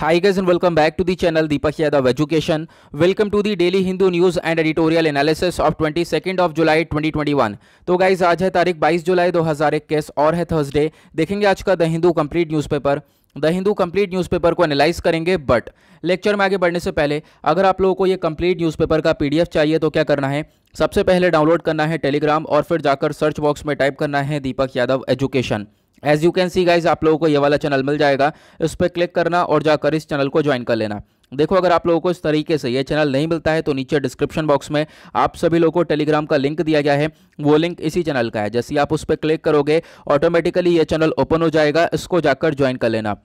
Hi guys and welcome back to the channel Deepak Yadav Education. Welcome to the daily Hindu news and editorial analysis of 22nd of July 2021. तो guys आज है तारीख 22 जुलाई 2021 और है Thursday देखेंगे आज का the Hindu complete newspaper the Hindu complete newspaper को एनालाइज करेंगे बट लेक्चर में आगे बढ़ने से पहले अगर आप लोगों को ये कंप्लीट न्यूज़पेपर का पीडीएफ चाहिए तो क्या करना है सबसे पहले डाउनलोड करना है टेलीग्राम और फिर जाकर सर्च बॉक्स में टाइप करना है Deepak Yadav education as you can see guys आप लोगों को ये वाला चैनल मिल जाएगा इस पर क्लिक करना और जाकर इस चैनल को ज्वाइन कर लेना देखो अगर आप लोगों को इस तरीके से ये चैनल नहीं मिलता है तो नीचे डिस्क्रिप्शन बॉक्स में आप सभी लोगों को टेलीग्राम का लिंक दिया गया है वो लिंक इसी चैनल का है जैसे आप उस पर क्लिक करोगे ऑटोमेटिकली ये चैनल ओपन हो जाएगा इसको जाकर ज्वाइन कर लेना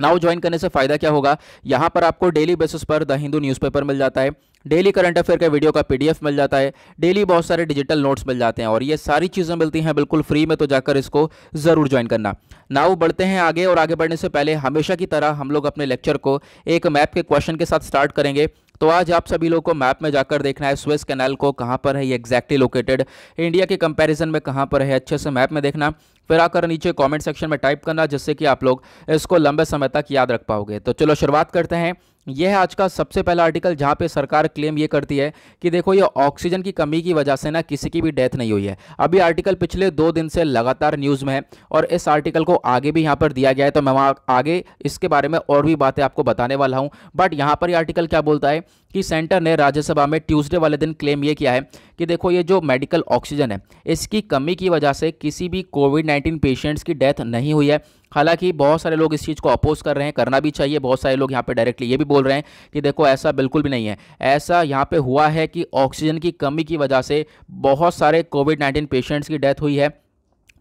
नाउ ज्वाइन करने से फ़ायदा क्या होगा यहाँ पर आपको डेली बेसिस पर द हिंदू न्यूज़पेपर मिल जाता है डेली करंट अफेयर का वीडियो का पीडीएफ मिल जाता है डेली बहुत सारे डिजिटल नोट्स मिल जाते हैं और ये सारी चीज़ें मिलती हैं बिल्कुल फ्री में तो जाकर इसको ज़रूर ज्वाइन करना नाउ बढ़ते हैं आगे और आगे बढ़ने से पहले हमेशा की तरह हम लोग अपने लेक्चर को एक मैप के क्वेश्चन के साथ स्टार्ट करेंगे तो आज आप सभी लोग को मैप में जाकर देखना है स्विस कैनाल को कहाँ पर है ये एग्जैक्टली लोकेटेड इंडिया के कंपैरिजन में कहाँ पर है अच्छे से मैप में देखना फिर आकर नीचे कमेंट सेक्शन में टाइप करना जिससे कि आप लोग इसको लंबे समय तक याद रख पाओगे तो चलो शुरुआत करते हैं यह है आज का सबसे पहला आर्टिकल जहाँ पे सरकार क्लेम ये करती है कि देखो ये ऑक्सीजन की कमी की वजह से ना किसी की भी डेथ नहीं हुई है अभी आर्टिकल पिछले दो दिन से लगातार न्यूज़ में है और इस आर्टिकल को आगे भी यहाँ पर दिया गया है तो मैं वहाँ आगे इसके बारे में और भी बातें आपको बताने वाला हूँ बट यहाँ पर यह आर्टिकल क्या बोलता है कि सेंटर ने राज्यसभा में ट्यूसडे वाले दिन क्लेम ये किया है कि देखो ये जो मेडिकल ऑक्सीजन है इसकी कमी की वजह से किसी भी कोविड नाइन्टीन पेशेंट्स की डेथ नहीं हुई है हालांकि बहुत सारे लोग इस चीज़ को अपोज कर रहे हैं करना भी चाहिए बहुत सारे लोग यहाँ पे डायरेक्टली ये भी बोल रहे हैं कि देखो ऐसा बिल्कुल भी नहीं है ऐसा यहाँ पे हुआ है कि ऑक्सीजन की कमी की वजह से बहुत सारे कोविड नाइन्टीन पेशेंट्स की डेथ हुई है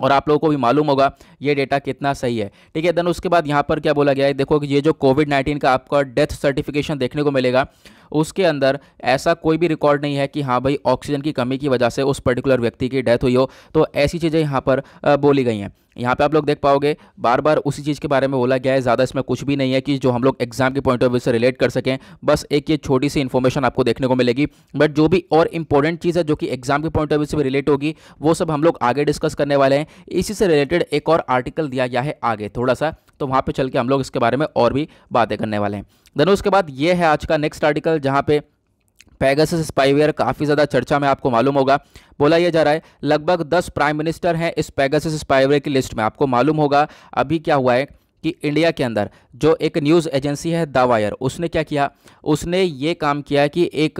और आप लोगों को भी मालूम होगा ये डेटा कितना सही है ठीक है देन उसके बाद यहाँ पर क्या बोला गया है देखो कि ये जो कोविड नाइन्टीन का आपका डेथ सर्टिफिकेशन देखने को मिलेगा उसके अंदर ऐसा कोई भी रिकॉर्ड नहीं है कि हाँ भाई ऑक्सीजन की कमी की वजह से उस पर्टिकुलर व्यक्ति की डेथ हुई हो तो ऐसी चीज़ें यहाँ पर बोली गई हैं यहाँ पे आप लोग देख पाओगे बार बार उसी चीज़ के बारे में बोला गया है ज़्यादा इसमें कुछ भी नहीं है कि जो हम लोग एग्जाम के पॉइंट ऑफ व्यू से रिलेट कर सकें बस एक ये छोटी सी इन्फॉर्मेशन आपको देखने को मिलेगी बट जो भी और इंपॉर्टेंट चीज़ है जो कि एग्जाम के पॉइंट ऑफ व्यू से भी रिलेट होगी वो सब हम लोग आगे डिस्कस करने वाले हैं इसी से रिलेटेड एक और आर्टिकल दिया गया है आगे थोड़ा सा तो वहाँ पर चल के हम लोग इसके बारे में और भी बातें करने वाले हैं धनो उसके बाद ये है आज का नेक्स्ट आर्टिकल जहाँ पे पैगस स्पाईवेयर काफ़ी ज़्यादा चर्चा में आपको मालूम होगा बोला यह जा रहा है लगभग दस प्राइम मिनिस्टर हैं इस पैगस स्पाईवेयर की लिस्ट में आपको मालूम होगा अभी क्या हुआ है कि इंडिया के अंदर जो एक न्यूज़ एजेंसी है द वायर उसने क्या किया उसने ये काम किया कि एक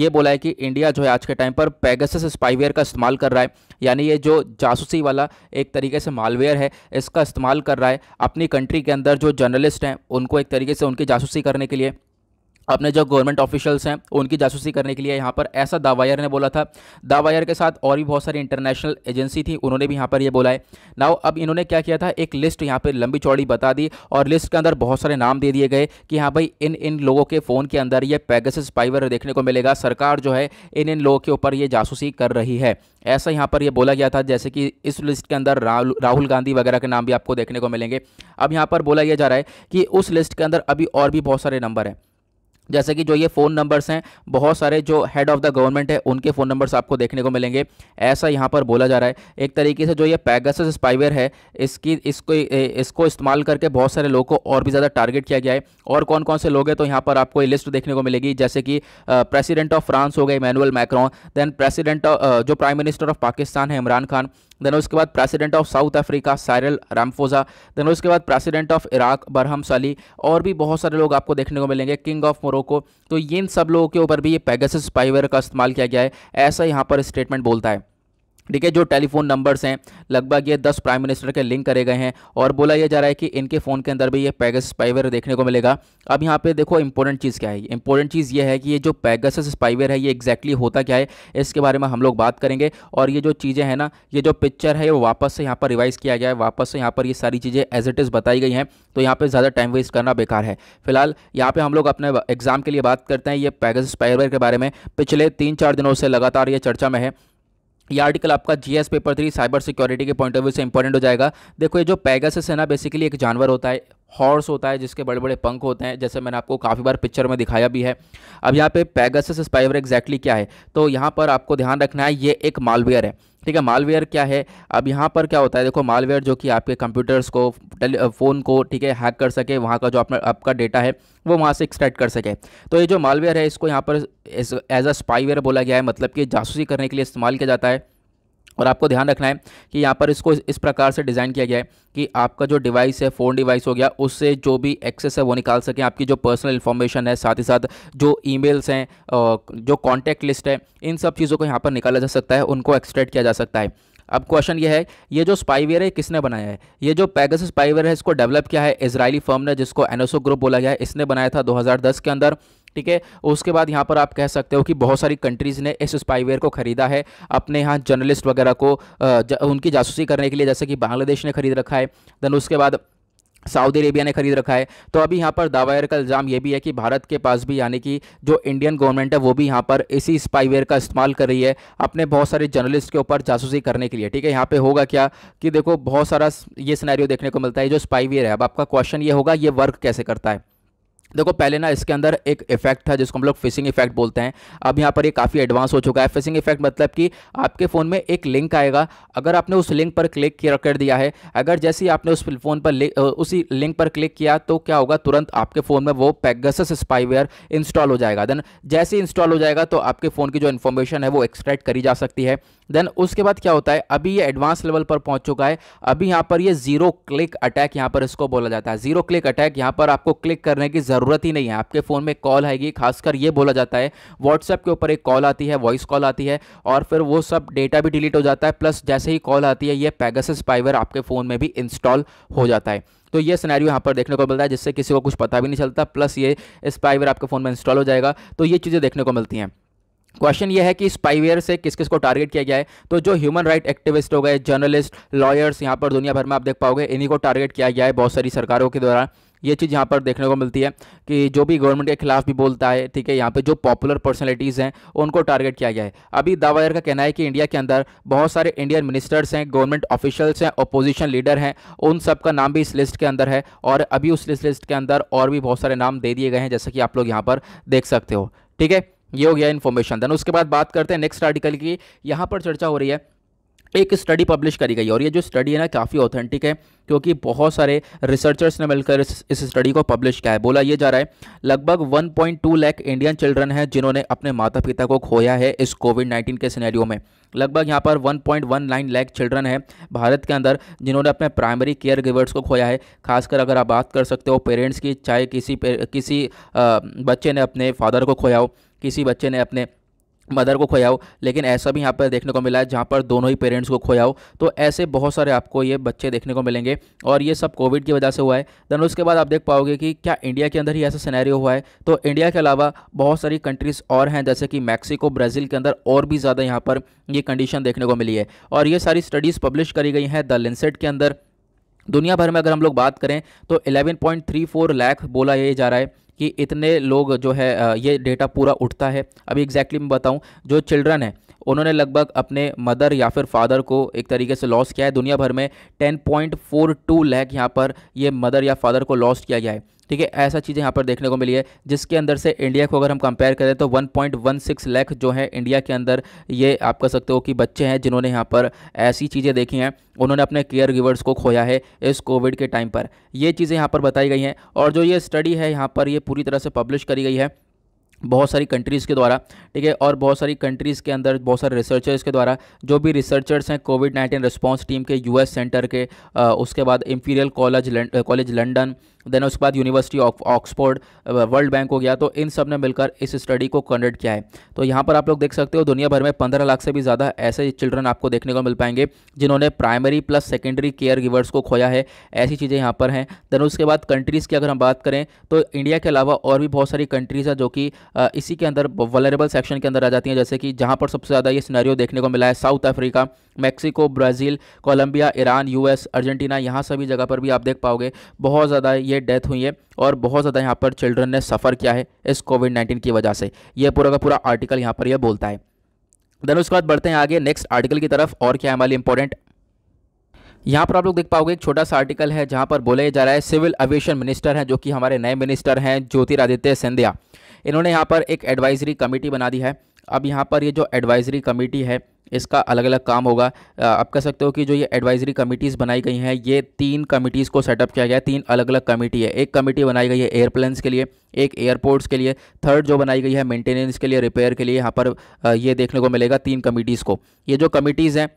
ये बोला है कि इंडिया जो है आज के टाइम पर पैगस स्पाईवेयर का इस्तेमाल कर रहा है यानी ये जो जासूसी वाला एक तरीके से मालवेयर है इसका इस्तेमाल कर रहा है अपनी कंट्री के अंदर जो जर्नलिस्ट हैं उनको एक तरीके से उनकी जासूसी करने के लिए अपने जो गवर्नमेंट ऑफिशियल्स हैं उनकी जासूसी करने के लिए यहाँ पर ऐसा दावायर ने बोला था दावायर के साथ और भी बहुत सारी इंटरनेशनल एजेंसी थी उन्होंने भी यहाँ पर ये यह बोला है नाउ अब इन्होंने क्या किया था एक लिस्ट यहाँ पर लंबी चौड़ी बता दी और लिस्ट के अंदर बहुत सारे नाम दे दिए गए कि हाँ भाई इन इन लोगों के फ़ोन के अंदर ये पैगसिस पाइवर देखने को मिलेगा सरकार जो है इन इन लोगों के ऊपर ये जासूसी कर रही है ऐसा यहाँ पर यह बोला गया था जैसे कि इस लिस्ट के अंदर राहुल गांधी वगैरह के नाम भी आपको देखने को मिलेंगे अब यहाँ पर बोला यह जा रहा है कि उस लिस्ट के अंदर अभी और भी बहुत सारे नंबर हैं जैसे कि जो ये फ़ोन नंबर्स हैं बहुत सारे जो हेड ऑफ़ द गवर्नमेंट है उनके फ़ोन नंबर्स आपको देखने को मिलेंगे ऐसा यहाँ पर बोला जा रहा है एक तरीके से जो ये पैगस स्पाइवेयर है इसकी इसको इसको इस्तेमाल करके बहुत सारे लोगों को और भी ज़्यादा टारगेट किया गया है और कौन कौन से लोग हैं तो यहाँ पर आपको ये लिस्ट देखने को मिलेगी जैसे कि प्रेसिडेंट ऑफ फ्रांस हो गए इमैनुअल मैक्रॉन देन प्रेसिडेंट जो प्राइम मिनिस्टर ऑफ पाकिस्तान है इमरान खान देन उसके बाद president of South Africa Cyril Ramaphosa then उसके बाद प्रेसिडेंट ऑफ इराक बरहम सली और भी बहुत सारे लोग आपको देखने को मिलेंगे किंग ऑफ मोरक्को तो इन सब लोगों के ऊपर भी ये पैगस स्पाइवर का इस्तेमाल किया गया है ऐसा यहाँ पर स्टेटमेंट बोलता है ठीक है जो टेलीफोन नंबर्स हैं लगभग ये दस प्राइम मिनिस्टर के लिंक करे गए हैं और बोला यह जा रहा है कि इनके फ़ोन के अंदर भी ये पैगस स्पाइवेयर देखने को मिलेगा अब यहाँ पे देखो इंपॉर्टेंट चीज़ क्या है इंपॉर्टेंट चीज़ ये है कि ये जो पैगस स्पाइवेयर है ये एग्जैक्टली exactly होता क्या है इसके बारे में हम लोग बात करेंगे और ये जो चीज़ें हैं ना ये जो पिक्चर है वो वापस से यहाँ पर रिवाइज़ किया गया है वापस से यहाँ पर ये सारी चीज़ें एज इट इज़ बताई गई हैं तो यहाँ पर ज़्यादा टाइम वेस्ट करना बेकार है फिलहाल यहाँ पर हम लोग अपने एग्ज़ाम के लिए बात करते हैं ये पैगस स्पाइवेयर के बारे में पिछले तीन चार दिनों से लगातार ये चर्चा में है ये आर्टिकल आपका GS paper three cyber security के पॉइंट ऑफ व्यू से इंपॉर्टेंट हो जाएगा देखो ये जो पैगस है ना बेसिकली एक जानवर होता है हॉर्स होता है जिसके बड़े बड़े पंख होते हैं जैसे मैंने आपको काफ़ी बार पिक्चर में दिखाया भी है अब यहाँ पे पैगसस स्पाइवर एग्जैक्टली क्या है तो यहाँ पर आपको ध्यान रखना है ये एक मालवेयर है ठीक है मालवेयर क्या है अब यहाँ पर क्या होता है देखो मालवेयर जो कि आपके कंप्यूटर्स को फ़ोन को ठीक है हैक कर सके वहाँ का जो अपना आपका डेटा है वो वहाँ से एक्सट्रैक्ट कर सके तो ये जो मालवेयर है इसको यहाँ पर एज अ स्पाईवेयर बोला गया है मतलब कि जासूसी करने के लिए इस्तेमाल किया जाता है और आपको ध्यान रखना है कि यहाँ पर इसको इस प्रकार से डिज़ाइन किया गया है कि आपका जो डिवाइस है फ़ोन डिवाइस हो गया उससे जो भी एक्सेस है वो निकाल सकें आपकी जो पर्सनल इन्फॉर्मेशन है साथ ही साथ जो ईमेल्स हैं जो कॉन्टैक्ट लिस्ट है इन सब चीज़ों को यहाँ पर निकाला जा सकता है उनको एक्सट्रैक्ट किया जा सकता है अब क्वेश्चन ये है ये जो स्पाईवेयर है किसने बनाया है ये जो पैगस स्पाईवेयर है इसको डेवलप किया है इसराइली फर्म ने जिसको एनोसो ग्रुप बोला गया है इसने बनाया था 2010 के अंदर ठीक है उसके बाद यहाँ पर आप कह सकते हो कि बहुत सारी कंट्रीज़ ने इस स्पाईवेयर को खरीदा है अपने यहाँ जर्नलिस्ट वगैरह को उनकी जासूसी करने के लिए जैसे कि बांग्लादेश ने खरीद रखा है देन उसके बाद सऊदी अरेबिया ने खरीद रखा है तो अभी यहाँ पर दावायर का इल्ज़ाम ये भी है कि भारत के पास भी यानी कि जो इंडियन गवर्नमेंट है वो भी यहाँ पर इसी स्पाईवेयर का इस्तेमाल कर रही है अपने बहुत सारे जर्नलिस्ट के ऊपर जासूसी करने के लिए ठीक है यहाँ पे होगा क्या कि देखो बहुत सारा ये सिनेरियो देखने को मिलता है जो स्पाईवेयर है अब आपका क्वेश्चन ये होगा ये वर्क कैसे करता है देखो पहले ना इसके अंदर एक इफेक्ट था जिसको हम लोग फिशिंग इफेक्ट बोलते हैं अब यहाँ पर ये काफ़ी एडवांस हो चुका है फिशिंग इफेक्ट मतलब कि आपके फ़ोन में एक लिंक आएगा अगर आपने उस लिंक पर क्लिक किया कर दिया है अगर जैसे ही आपने उस फ़ोन पर उसी लिंक पर क्लिक किया तो क्या होगा तुरंत आपके फ़ोन में वो पैगसस स्पाईवेयर इंस्टॉल हो जाएगा देन जैसे ही इंस्टॉल हो जाएगा तो आपके फ़ोन की जो इन्फॉर्मेशन है वो एक्सट्रैक्ट करी जा सकती है देन उसके बाद क्या होता है अभी ये एडवांस लेवल पर पहुंच चुका है अभी यहाँ पर ये जीरो क्लिक अटैक यहाँ पर इसको बोला जाता है जीरो क्लिक अटैक यहाँ पर आपको क्लिक करने की ज़रूरत ही नहीं है आपके फ़ोन में कॉल आएगी खासकर ये बोला जाता है व्हाट्सएप के ऊपर एक कॉल आती है वॉइस कॉल आती है और फिर वो सब डेटा भी डिलीट हो जाता है प्लस जैसे ही कॉल आती है ये पैगस स्पाइवर आपके फ़ोन में भी इंस्टॉल हो जाता है तो ये सिनेरियो यहाँ पर देखने को मिलता है जिससे किसी को कुछ पता भी नहीं चलता प्लस ये स्पाइवर आपके फ़ोन में इंस्टॉल हो जाएगा तो ये चीज़ें देखने को मिलती हैं क्वेश्चन ये है कि स्पाईवेयर से किस किस को टारगेट किया गया है तो जो ह्यूमन राइट एक्टिविस्ट हो गए जर्नलिस्ट लॉयर्स यहाँ पर दुनिया भर में आप देख पाओगे इन्हीं को टारगेट किया गया है बहुत सारी सरकारों के द्वारा ये चीज़ यहाँ पर देखने को मिलती है कि जो भी गवर्नमेंट के खिलाफ भी बोलता है ठीक है यहाँ पे जो पॉपुलर पर्सनलिटीज़ हैं उनको टारगेट किया गया है अभी दावायर का कहना है कि इंडिया के अंदर बहुत सारे इंडियन मिनिस्टर्स हैं गवर्नमेंट ऑफिशियल्स हैं अपोजिशन लीडर हैं उन सब का नाम भी इस लिस्ट के अंदर है और अभी उस लिस्ट के अंदर और भी बहुत सारे नाम दे दिए गए हैं जैसे कि आप लोग यहाँ पर देख सकते हो ठीक है ये हो गया इन्फॉर्मेशन देन उसके बाद बात करते हैं नेक्स्ट आर्टिकल की यहाँ पर चर्चा हो रही है एक स्टडी पब्लिश करी गई और ये जो स्टडी है ना काफ़ी ऑथेंटिक है क्योंकि बहुत सारे रिसर्चर्स ने मिलकर इस, इस स्टडी को पब्लिश किया है बोला ये जा रहा है लगभग 1.2 लाख इंडियन चिल्ड्रन हैं जिन्होंने अपने माता पिता को खोया है इस कोविड 19 के सिनेरियो में लगभग यहाँ पर 1.19 लाख चिल्ड्रन हैं भारत के अंदर जिन्होंने अपने प्राइमरी केयर गिवर्स को खोया है खासकर अगर आप बात कर सकते हो पेरेंट्स की चाहे किसी किसी बच्चे ने अपने फादर को खोया हो किसी बच्चे ने अपने मदर को खोया हो लेकिन ऐसा भी यहाँ पर देखने को मिला है जहाँ पर दोनों ही पेरेंट्स को खोया हो तो ऐसे बहुत सारे आपको ये बच्चे देखने को मिलेंगे और ये सब कोविड की वजह से हुआ है देन उसके बाद आप देख पाओगे कि क्या इंडिया के अंदर ही ऐसा सिनेरियो हुआ है तो इंडिया के अलावा बहुत सारी कंट्रीज़ और हैं जैसे कि मैक्सिको ब्राज़ील के अंदर और भी ज़्यादा यहाँ पर ये कंडीशन देखने को मिली है और ये सारी स्टडीज़ पब्लिश करी गई हैं द लेंसेट के अंदर दुनिया भर में अगर हम लोग बात करें तो 11.34 लाख बोला ये जा रहा है कि इतने लोग जो है ये डेटा पूरा उठता है अभी एग्जैक्टली मैं बताऊँ जो चिल्ड्रन है उन्होंने लगभग अपने मदर या फिर फादर को एक तरीके से लॉस किया है दुनिया भर में 10.42 लाख यहाँ पर ये मदर या फादर को लॉस किया गया है ठीक है ऐसा चीज़ें यहाँ पर देखने को मिली है जिसके अंदर से इंडिया को अगर हम कंपेयर करें तो 1.16 लाख जो है इंडिया के अंदर ये आप कह सकते हो कि बच्चे हैं जिन्होंने यहाँ पर ऐसी चीज़ें देखी हैं उन्होंने अपने केयर गिवर्स को खोया है इस कोविड के टाइम पर ये चीज़ें यहाँ पर बताई गई हैं और जो ये स्टडी है यहाँ पर ये पूरी तरह से पब्लिश करी गई है बहुत सारी कंट्रीज़ के द्वारा ठीक है और बहुत सारी कंट्रीज़ के अंदर बहुत सारे रिसर्चर्स के द्वारा जो भी रिसर्चर्स हैं कोविड नाइन्टीन रिस्पॉन्स टीम के यूएस सेंटर के आ, उसके बाद Imperial college college London then उसके बाद university of Oxford World Bank हो गया तो इन सब ने मिलकर इस स्टडी को कंडक्ट किया है तो यहाँ पर आप लोग देख सकते हो दुनिया भर में पंद्रह लाख से भी ज़्यादा ऐसे चिल्ड्रन आपको देखने को मिल पाएंगे जिन्होंने primary plus secondary care givers को खोया है ऐसी चीज़ें यहाँ पर हैं देन उसके बाद कंट्रीज़ की अगर हम बात करें तो इंडिया के अलावा और भी बहुत सारी कंट्रीज़ हैं जो कि इसी के अंदर वलरेबल सेक्शन के अंदर आ जाती हैं जैसे कि जहाँ पर सबसे ज़्यादा ये सिनेरियो देखने को मिला है South Africa Mexico Brazil Colombia Iran US Argentina यहाँ सभी जगह पर भी आप देख पाओगे बहुत ज़्यादा ये डेथ हुई है और बहुत ज़्यादा यहाँ पर चिल्ड्रन ने सफ़र किया है इस कोविड नाइन्टीन की वजह से यह पूरा का पूरा आर्टिकल यहाँ पर यह बोलता है देन उसके बाद बढ़ते हैं आगे नेक्स्ट आर्टिकल की तरफ और क्या है हमारे इंपॉर्टेंट यहाँ पर आप लोग देख पाओगे एक छोटा सा आर्टिकल है जहाँ पर बोले जा रहा है सिविल एविएशन मिनिस्टर हैं जो कि हमारे नए मिनिस्टर हैं ज्योतिरादित्य सिंधिया इन्होंने यहाँ पर एक एडवाइजरी कमेटी बना दी है अब यहाँ पर ये जो एडवाइजरी कमेटी है इसका अलग अलग काम होगा आप कह सकते हो कि जो ये एडवाइजरी कमेटीज़ बनाई गई हैं ये तीन कमेटीज़ को सेटअप किया गया है तीन अलग अलग कमेटी है एक कमेटी बनाई गई है एयरप्लेन्स के लिए एक एयरपोर्ट्स के लिए थर्ड जो बनाई गई है मेंटेनेंस के लिए रिपेयर के लिए यहाँ पर ये देखने को मिलेगा तीन कमेटीज़ को ये जो कमेटीज़ हैं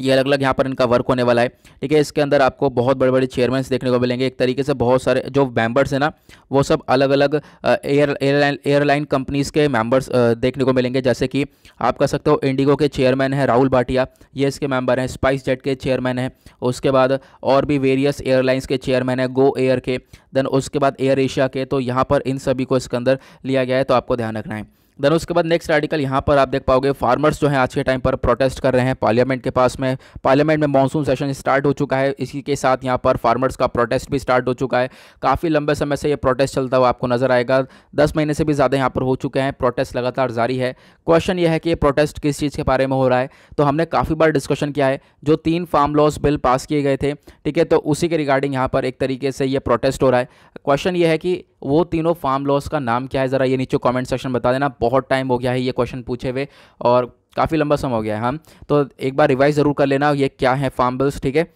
ये अलग अलग यहाँ पर इनका वर्क होने वाला है ठीक है इसके अंदर आपको बहुत बड़े बड़े चेयरमैन देखने को मिलेंगे एक तरीके से बहुत सारे जो मेंबर्स हैं ना वो सब अलग अलग एयर एयरलाइन एयरलाइन कंपनीज़ के मेंबर्स देखने को मिलेंगे जैसे कि आप कह सकते हो इंडिगो के चेयरमैन है राहुल भाटिया ये इसके मेम्बर हैं स्पाइस जेट के चेयरमैन हैं उसके बाद और भी वेरियस एयरलाइंस के चेयरमैन हैं गो एयर के देन उसके बाद एयर एशिया के तो यहाँ पर इन सभी को इसके अंदर लिया गया है तो आपको ध्यान रखना है देन उसके बाद नेक्स्ट आर्टिकल यहाँ पर आप देख पाओगे फार्मर्स जो हैं आज के टाइम पर प्रोटेस्ट कर रहे हैं पार्लियामेंट के पास में पार्लियामेंट में मानसून सेशन स्टार्ट हो चुका है इसी के साथ यहाँ पर फार्मर्स का प्रोटेस्ट भी स्टार्ट हो चुका है काफ़ी लंबे समय से ये प्रोटेस्ट चलता हुआ आपको नजर आएगा दस महीने से भी ज़्यादा यहाँ पर हो चुके हैं प्रोटेस्ट लगातार जारी है क्वेश्चन ये है कि ये प्रोटेस्ट किस चीज़ के बारे में हो रहा है तो हमने काफ़ी बार डिस्कशन किया है जो तीन फार्म लॉस बिल पास किए गए थे ठीक है तो उसी के रिगार्डिंग यहाँ पर एक तरीके से ये प्रोटेस्ट हो रहा है क्वेश्चन ये है कि वो तीनों फार्म लॉस का नाम क्या है ज़रा ये नीचे कमेंट सेक्शन बता देना बहुत टाइम हो गया है ये क्वेश्चन पूछे हुए और काफ़ी लंबा समय हो गया है हम हाँ। तो एक बार रिवाइज ज़रूर कर लेना ये क्या है फार्म बिल्स ठीक है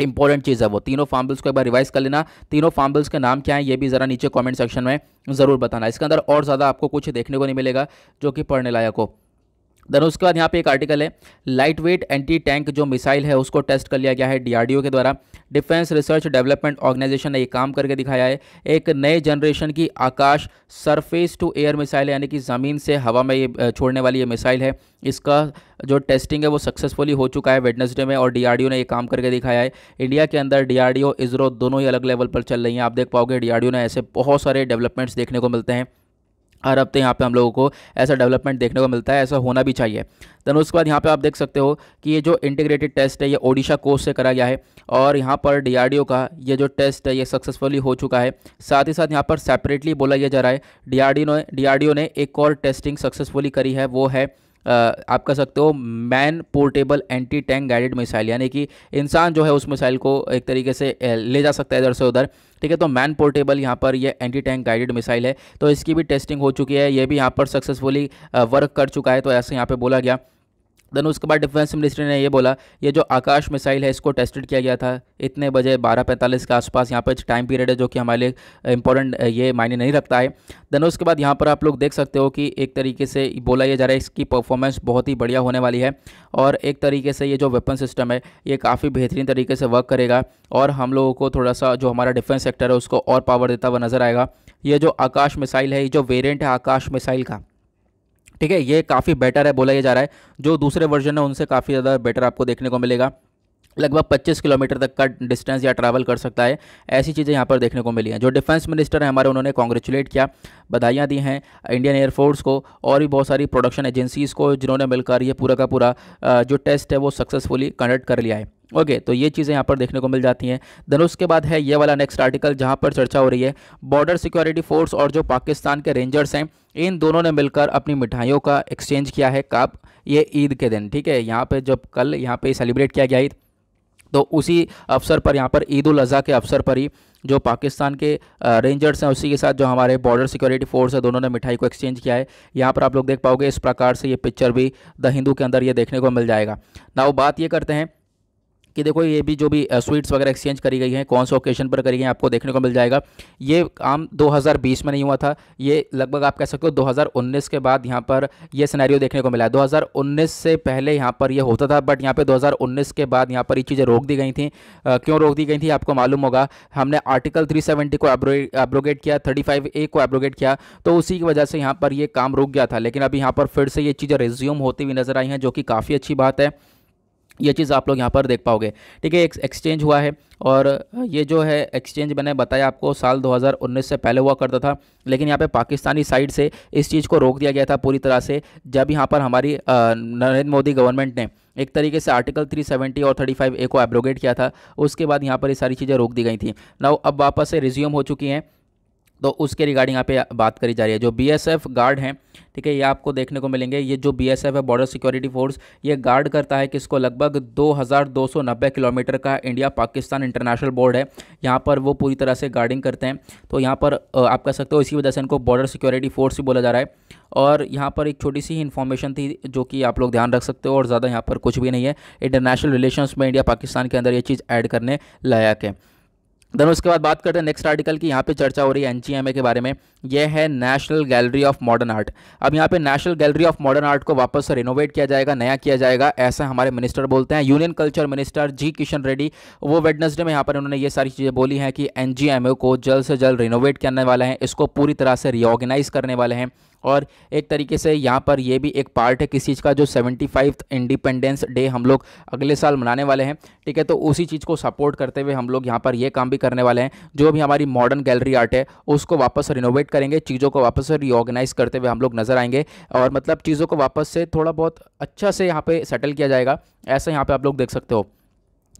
इंपॉर्टेंट चीज़ है वो तीनों फार्म बिल्स को एक बार रिवाइज कर लेना तीनों फार्म बिल्स के नाम क्या है ये भी ज़रा नीचे कॉमेंट सेक्शन में ज़रूर बताना इसके अंदर और ज़्यादा आपको कुछ देखने को नहीं मिलेगा जो कि पढ़ने लायक हो देन उसके बाद यहाँ पे एक आर्टिकल है लाइट वेट एंटी टैंक जो मिसाइल है उसको टेस्ट कर लिया गया है डीआरडीओ के द्वारा डिफेंस रिसर्च डेवलपमेंट ऑर्गेनाइजेशन ने ये काम करके दिखाया है एक नए जनरेशन की Akash surface to air missile यानी कि ज़मीन से हवा में ये छोड़ने वाली ये मिसाइल है इसका जो टेस्टिंग है वो सक्सेसफुली हो चुका है वेडनेसडे में और डीआरडीओ ने ये काम करके दिखाया है इंडिया के अंदर डीआरडीओ इसरो दोनों ही अलग लेवल पर चल रही हैं आप देख पाओगे डीआरडीओ ने ऐसे बहुत सारे डेवलपमेंट्स देखने को मिलते हैं हर हफ्ते यहाँ पे हम लोगों को ऐसा डेवलपमेंट देखने को मिलता है ऐसा होना भी चाहिए देन उसके बाद यहाँ पे आप देख सकते हो कि ये जो इंटीग्रेटेड टेस्ट है ये ओडिशा कोर्स से करा गया है और यहाँ पर डीआरडीओ का ये जो टेस्ट है ये सक्सेसफुली हो चुका है साथ ही साथ यहाँ पर सेपरेटली बोला गया जा रहा है डी ने डी ने एक और टेस्टिंग सक्सेसफुली करी है वो है आप कह सकते हो man portable anti tank guided missile यानी कि इंसान जो है उस मिसाइल को एक तरीके से ले जा सकता है इधर से उधर ठीक है तो मैन पोर्टेबल यहाँ पर ये एंटी टैंक गाइडेड मिसाइल है तो इसकी भी टेस्टिंग हो चुकी है ये भी यहाँ पर सक्सेसफुली वर्क कर चुका है तो ऐसे यहाँ पर बोला गया देन उसके बाद डिफेंस मिनिस्ट्री ने ये बोला ये जो आकाश मिसाइल है इसको टेस्टेड किया गया था इतने बजे बारह पैंतालीस के आसपास यहाँ पर टाइम पीरियड है जो कि हमारे लिए इंपॉर्टेंट ये मायने नहीं रखता है देन उसके बाद यहाँ पर आप लोग देख सकते हो कि एक तरीके से बोला यह जा रहा है इसकी परफॉर्मेंस बहुत ही बढ़िया होने वाली है और एक तरीके से ये जो वेपन सिस्टम है ये काफ़ी बेहतरीन तरीके से वर्क करेगा और हम लोगों को थोड़ा सा जो हमारा डिफेंस सेक्टर है उसको और पावर देता हुआ नज़र आएगा ये जो आकाश मिसाइल है ये जो वेरियंट है आकाश मिसाइल का ठीक है ये काफ़ी बेटर है बोला ये जा रहा है जो दूसरे वर्जन है उनसे काफ़ी ज़्यादा बेटर आपको देखने को मिलेगा लगभग 25 किलोमीटर तक का डिस्टेंस या ट्रैवल कर सकता है ऐसी चीज़ें यहाँ पर देखने को मिली हैं जो डिफेंस मिनिस्टर हैं हमारे उन्होंने कॉन्ग्रेचुलेट किया बधाइयाँ दी हैं इंडियन एयरफोर्स को और भी बहुत सारी प्रोडक्शन एजेंसीज़ को जिन्होंने मिलकर ये पूरा का पूरा जो टेस्ट है वो सक्सेसफुली कंडक्ट कर लिया है ओके तो ये चीज़ें यहाँ पर देखने को मिल जाती हैं देन उसके बाद है ये वाला नेक्स्ट आर्टिकल जहाँ पर चर्चा हो रही है बॉर्डर सिक्योरिटी फोर्स और जो पाकिस्तान के रेंजर्स हैं इन दोनों ने मिलकर अपनी मिठाइयों का एक्सचेंज किया है कब ये ईद के दिन ठीक है यहाँ पे जब कल यहाँ पे सेलिब्रेट किया गया ईद तो उसी अवसर पर यहाँ पर ईद उल के अवसर पर ही जो पाकिस्तान के रेंजर्स हैं उसी के साथ जो हमारे बॉर्डर सिक्योरिटी फोर्स है दोनों ने मिठाई को एक्सचेंज किया है यहाँ पर आप लोग देख पाओगे इस प्रकार से ये पिक्चर भी द हिंदू के अंदर ये देखने को मिल जाएगा ना वो बात ये करते हैं कि देखो ये भी जो भी स्वीट्स वगैरह एक्सचेंज करी गई हैं कौन से ओकेजन पर करी गई हैं आपको देखने को मिल जाएगा ये काम 2020 में नहीं हुआ था ये लगभग आप कह सकते हो 2019 के बाद यहाँ पर ये सिनेरियो देखने को मिला 2019 से पहले यहाँ पर ये होता था बट यहाँ पर 2019 के बाद यहाँ पर ये चीज़ें रोक दी गई थी आ, क्यों रोक दी गई थी आपको मालूम होगा हमने आर्टिकल थ्री को एब्रोगेट किया थर्टी ए को एब्रोगेट किया तो उसी की वजह से यहाँ पर ये काम रुक गया था लेकिन अभी यहाँ पर फिर से ये चीज़ें रिज्यूम होती हुई नज़र आई हैं जो कि काफ़ी अच्छी बात है ये चीज़ आप लोग यहाँ पर देख पाओगे ठीक है एक एक्सचेंज हुआ है और ये जो है एक्सचेंज मैंने बताया आपको साल 2019 से पहले हुआ करता था लेकिन यहाँ पे पाकिस्तानी साइड से इस चीज़ को रोक दिया गया था पूरी तरह से जब यहाँ पर हमारी नरेंद्र मोदी गवर्नमेंट ने एक तरीके से आर्टिकल 370 और 35 ए को एब्रोगेट किया था उसके बाद यहाँ पर ये सारी चीज़ें रोक दी गई थी ना अब वापस से रिज्यूम हो चुकी हैं तो उसके रिगार्डिंग यहाँ पे बात करी जा रही है जो बीएसएफ गार्ड हैं ठीक है ये आपको देखने को मिलेंगे ये जो बीएसएफ है बॉर्डर सिक्योरिटी फोर्स ये गार्ड करता है किसको लगभग 2290 किलोमीटर का इंडिया पाकिस्तान इंटरनेशनल बोर्ड है यहाँ पर वो पूरी तरह से गार्डिंग करते हैं तो यहाँ पर आप कह सकते हो इसी वजह से इनको बॉर्डर सिक्योरिटी फोर्स भी बोला जा रहा है और यहाँ पर एक छोटी सी इन्फॉर्मेशन थी जो कि आप लोग ध्यान रख सकते हो और ज़्यादा यहाँ पर कुछ भी नहीं है इंटरनेशनल रिलेशंस में इंडिया पाकिस्तान के अंदर ये चीज़ ऐड करने लायक है देन उसके बाद बात करते हैं नेक्स्ट आर्टिकल की यहाँ पे चर्चा हो रही है एन के बारे में यह है national gallery of modern art अब यहाँ पे national gallery of modern art को वापस से रिनोवेट किया जाएगा नया किया जाएगा ऐसा हमारे मिनिस्टर बोलते हैं union culture minister G Kishan Reddy वो वेडनेसडे में यहाँ पर उन्होंने ये सारी चीज़ें बोली हैं कि एन को जल्द से जल्द रिनोवेट करने वाले हैं इसको पूरी तरह से रिओर्गेनाइज करने वाले हैं और एक तरीके से यहाँ पर ये भी एक पार्ट है किस चीज़ का जो सेवेंटी इंडिपेंडेंस डे हम लोग अगले साल मनाने वाले हैं ठीक है तो उसी चीज़ को सपोर्ट करते हुए हम लोग यहाँ पर ये काम भी करने वाले हैं जो भी हमारी मॉडर्न गैलरी आर्ट है उसको वापस रिनोवेट करेंगे चीज़ों को वापस रीऑर्गेनाइज करते हुए हम लोग नज़र आएंगे और मतलब चीज़ों को वापस से थोड़ा बहुत अच्छा से यहाँ पर सेटल किया जाएगा ऐसा यहाँ पर आप लोग देख सकते हो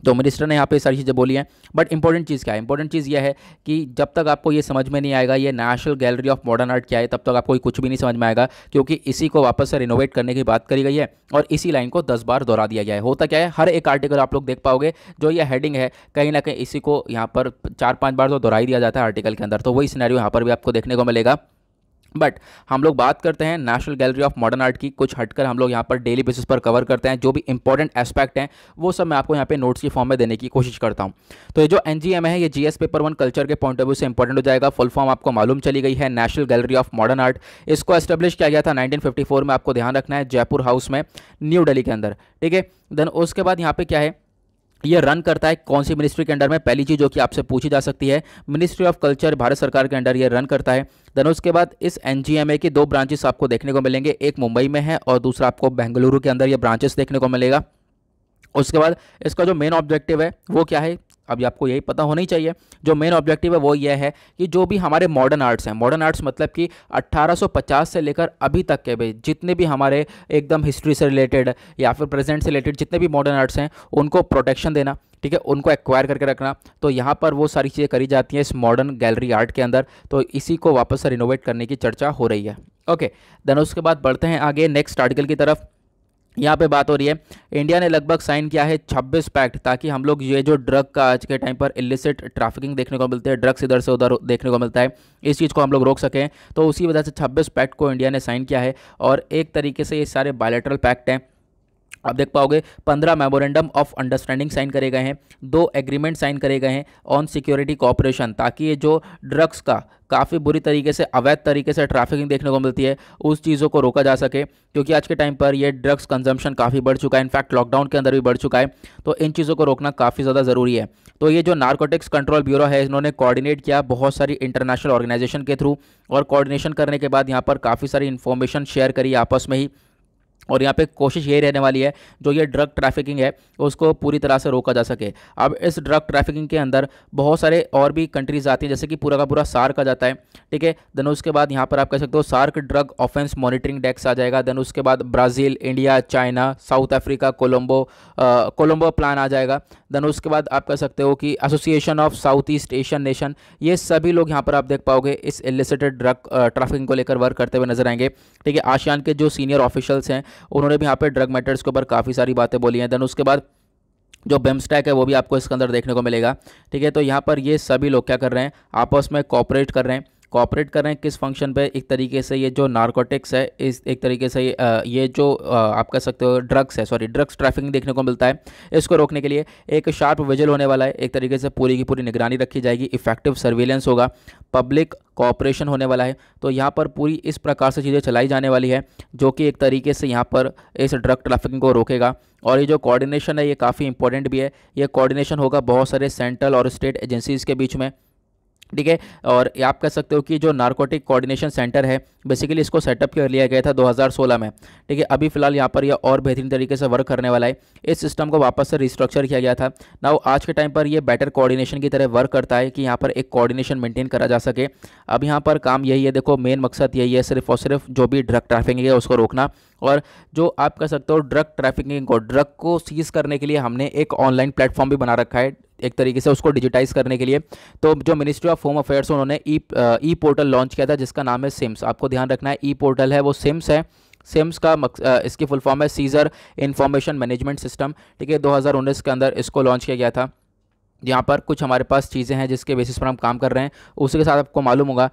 तो मिनिस्टर ने यहाँ पे सारी चीज़ें बोली हैं बट इंपॉर्टेंट चीज़ क्या है इंपॉर्टेंट चीज़ यह है कि जब तक आपको ये समझ में नहीं आएगा ये national gallery of modern art क्या है तब तक आपको कुछ भी नहीं समझ में आएगा क्योंकि इसी को वापस से रिनोवेट करने की बात करी गई है और इसी लाइन को दस बार दोहरा दिया गया है होता क्या है हर एक आर्टिकल आप लोग देख पाओगे जो ये हेडिंग है कहीं ना कहीं इसी को यहाँ पर चार पाँच बार तो दोहराई दिया जाता है आर्टिकल के अंदर तो वही सीनारी यहाँ पर भी आपको देखने को मिलेगा बट हम लोग बात करते हैं national gallery of modern art की कुछ हटकर हम लोग यहाँ पर डेली बेसिस पर कवर करते हैं जो भी इंपॉर्टेंट एस्पेक्ट हैं वो सब मैं आपको यहाँ पे नोट्स की फॉर्म में देने की कोशिश करता हूँ तो ये जो एन है ये जीएस पेपर वन कल्चर के पॉइंट ऑफ व्यू से इंपॉर्टेंट हो जाएगा फुल फॉर्म आपको मालूम चली गई है national gallery of modern art इसको एस्टेब्लिश किया गया था नाइनटीन में आपको ध्यान रखना है जयपुर हाउस में न्यू डेली के अंदर ठीक है देन उसके बाद यहाँ पर क्या है ये रन करता है कौन सी मिनिस्ट्री के अंडर में पहली चीज़ जो कि आपसे पूछी जा सकती है मिनिस्ट्री ऑफ कल्चर भारत सरकार के अंडर ये रन करता है देन उसके बाद इस एन की दो ब्रांचेस आपको देखने को मिलेंगे एक मुंबई में है और दूसरा आपको बेंगलुरु के अंदर ये ब्रांचेस देखने को मिलेगा उसके बाद इसका जो मेन ऑब्जेक्टिव है वो क्या है अभी आपको यही पता होना ही चाहिए जो मेन ऑब्जेक्टिव है वो ये है कि जो भी हमारे मॉडर्न आर्ट्स हैं मॉडर्न आर्ट्स मतलब कि 1850 से लेकर अभी तक के भी जितने भी हमारे एकदम हिस्ट्री से रिलेटेड या फिर प्रेजेंट से रिलेटेड जितने भी मॉडर्न आर्ट्स हैं उनको प्रोटेक्शन देना ठीक है उनको एक्वायर करके रखना तो यहाँ पर वो सारी चीज़ें करी जाती हैं इस मॉडर्न गैलरी आर्ट के अंदर तो इसी को वापस से रिनोवेट करने की चर्चा हो रही है ओके देन उसके बाद बढ़ते हैं आगे नेक्स्ट आर्टिकल की तरफ यहाँ पे बात हो रही है इंडिया ने लगभग साइन किया है 26 पैक्ट ताकि हम लोग ये जो ड्रग का आज के टाइम पर इलिसिट ट्रैफिकिंग देखने को मिलते हैं ड्रग्स इधर से उधर देखने को मिलता है इस चीज़ को हम लोग रोक सकें तो उसी वजह से 26 पैक्ट को इंडिया ने साइन किया है और एक तरीके से ये सारे बायोलेटरल पैक्ट हैं आप देख पाओगे पंद्रह मेमोरेंडम ऑफ अंडरस्टैंडिंग साइन करे गए हैं दो एग्रीमेंट साइन करे गए हैं ऑन सिक्योरिटी कॉपरेशन ताकि ये जो ड्रग्स का काफ़ी बुरी तरीके से अवैध तरीके से ट्रैफिकिंग देखने को मिलती है उस चीज़ों को रोका जा सके क्योंकि आज के टाइम पर ये ड्रग्स कंजम्पशन काफ़ी बढ़ चुका है इनफैक्ट लॉकडाउन के अंदर भी बढ़ चुका है तो इन चीज़ों को रोकना काफ़ी ज़्यादा ज़रूरी है तो ये जो नार्कोटिक्स कंट्रोल ब्यूरो है इन्होंने कोऑर्डिनेट किया बहुत सारी इंटरनेशनल ऑर्गेनाइजेशन के थ्रू और कोऑर्डिनेशन करने के बाद यहाँ पर काफ़ी सारी इन्फॉर्मेशन शेयर करी आपस में ही और यहाँ पे कोशिश यही रहने वाली है जो ये ड्रग ट्रैफिकिंग है उसको पूरी तरह से रोका जा सके अब इस ड्रग ट्रैफिकिंग के अंदर बहुत सारे और भी कंट्रीज आती हैं जैसे कि पूरा का पूरा सार्क आ जाता है ठीक है देन उसके बाद यहाँ पर आप कह सकते हो SAARC drug offence monitoring desk आ जाएगा देन उसके बाद Brazil India China South Africa Colombo Colombo plan आ जाएगा देन उसके बाद आप कह सकते हो कि association of south east Asian nation ये सभी लोग यहाँ पर आप देख पाओगे इस इलिसिटेड ड्रग ट्रैफिकिंग को लेकर वर्क करते हुए नजर आएंगे ठीक है आशियान के जो सीनियर ऑफिशल्स हैं उन्होंने भी यहाँ पर ड्रग मैटर्स के ऊपर काफ़ी सारी बातें बोली हैं देन उसके बाद जो बेमस्टैक है वो भी आपको इसके अंदर देखने को मिलेगा ठीक है तो यहाँ पर ये सभी लोग क्या कर रहे हैं आपस में कॉपरेट कर रहे हैं कॉपरेट कर रहे हैं किस फंक्शन पे एक तरीके से ये जो नारकोटिक्स है इस एक तरीके से ये जो आप कह सकते हो ड्रग्स है सॉरी ड्रग्स ट्रैफिकिंग देखने को मिलता है इसको रोकने के लिए एक शार्प विजल होने वाला है एक तरीके से पूरी की पूरी निगरानी रखी जाएगी इफेक्टिव सर्विलेंस होगा पब्लिक कॉपरेशन होने वाला है तो यहाँ पर पूरी इस प्रकार से चीज़ें चलाई जाने वाली है जो कि एक तरीके से यहाँ पर इस ड्रग ट्रैफिकिंग को रोकेगा और ये जो कोऑर्डिनेशन है ये काफ़ी इंपॉर्टेंट भी है ये कोऑर्डिनेशन होगा बहुत सारे सेंट्रल और स्टेट एजेंसीज़ के बीच में ठीक है और आप कह सकते हो कि जो नारकोटिक कोऑर्डिनेशन सेंटर है बेसिकली इसको सेटअप कर लिया गया था 2016 में ठीक है अभी फिलहाल यहाँ पर यह और बेहतरीन तरीके से वर्क करने वाला है इस सिस्टम को वापस से रिस्ट्रक्चर किया गया था ना आज के टाइम पर यह बेटर कोऑर्डिनेशन की तरह वर्क करता है कि यहाँ पर एक कोऑर्डिनेशन मेंटेन करा जा सके अब यहाँ पर काम यही है देखो मेन मकसद यही है सिर्फ और सिर्फ जो भी ड्रग ट्रैफिकिंग है उसको रोकना और जो आप कह सकते हो ड्रग ट्रैफिकिंग को ड्रग को सीज करने के लिए हमने एक ऑनलाइन प्लेटफॉर्म भी बना रखा है एक तरीके से उसको डिजिटाइज करने के लिए तो जो मिनिस्ट्री ऑफ होम अफेयर्स उन्होंने ई ई पोर्टल लॉन्च किया था जिसका नाम है सिम्स आपको ध्यान रखना है ई पोर्टल है वो सिम्स है सिम्स का मक, आ, इसकी फुल फॉर्म है सीजर इंफॉर्मेशन मैनेजमेंट सिस्टम ठीक है 2019 के अंदर इसको लॉन्च किया गया था यहाँ पर कुछ हमारे पास चीज़ें हैं जिसके बेसिस पर हम काम कर रहे हैं उसी के साथ आपको मालूम होगा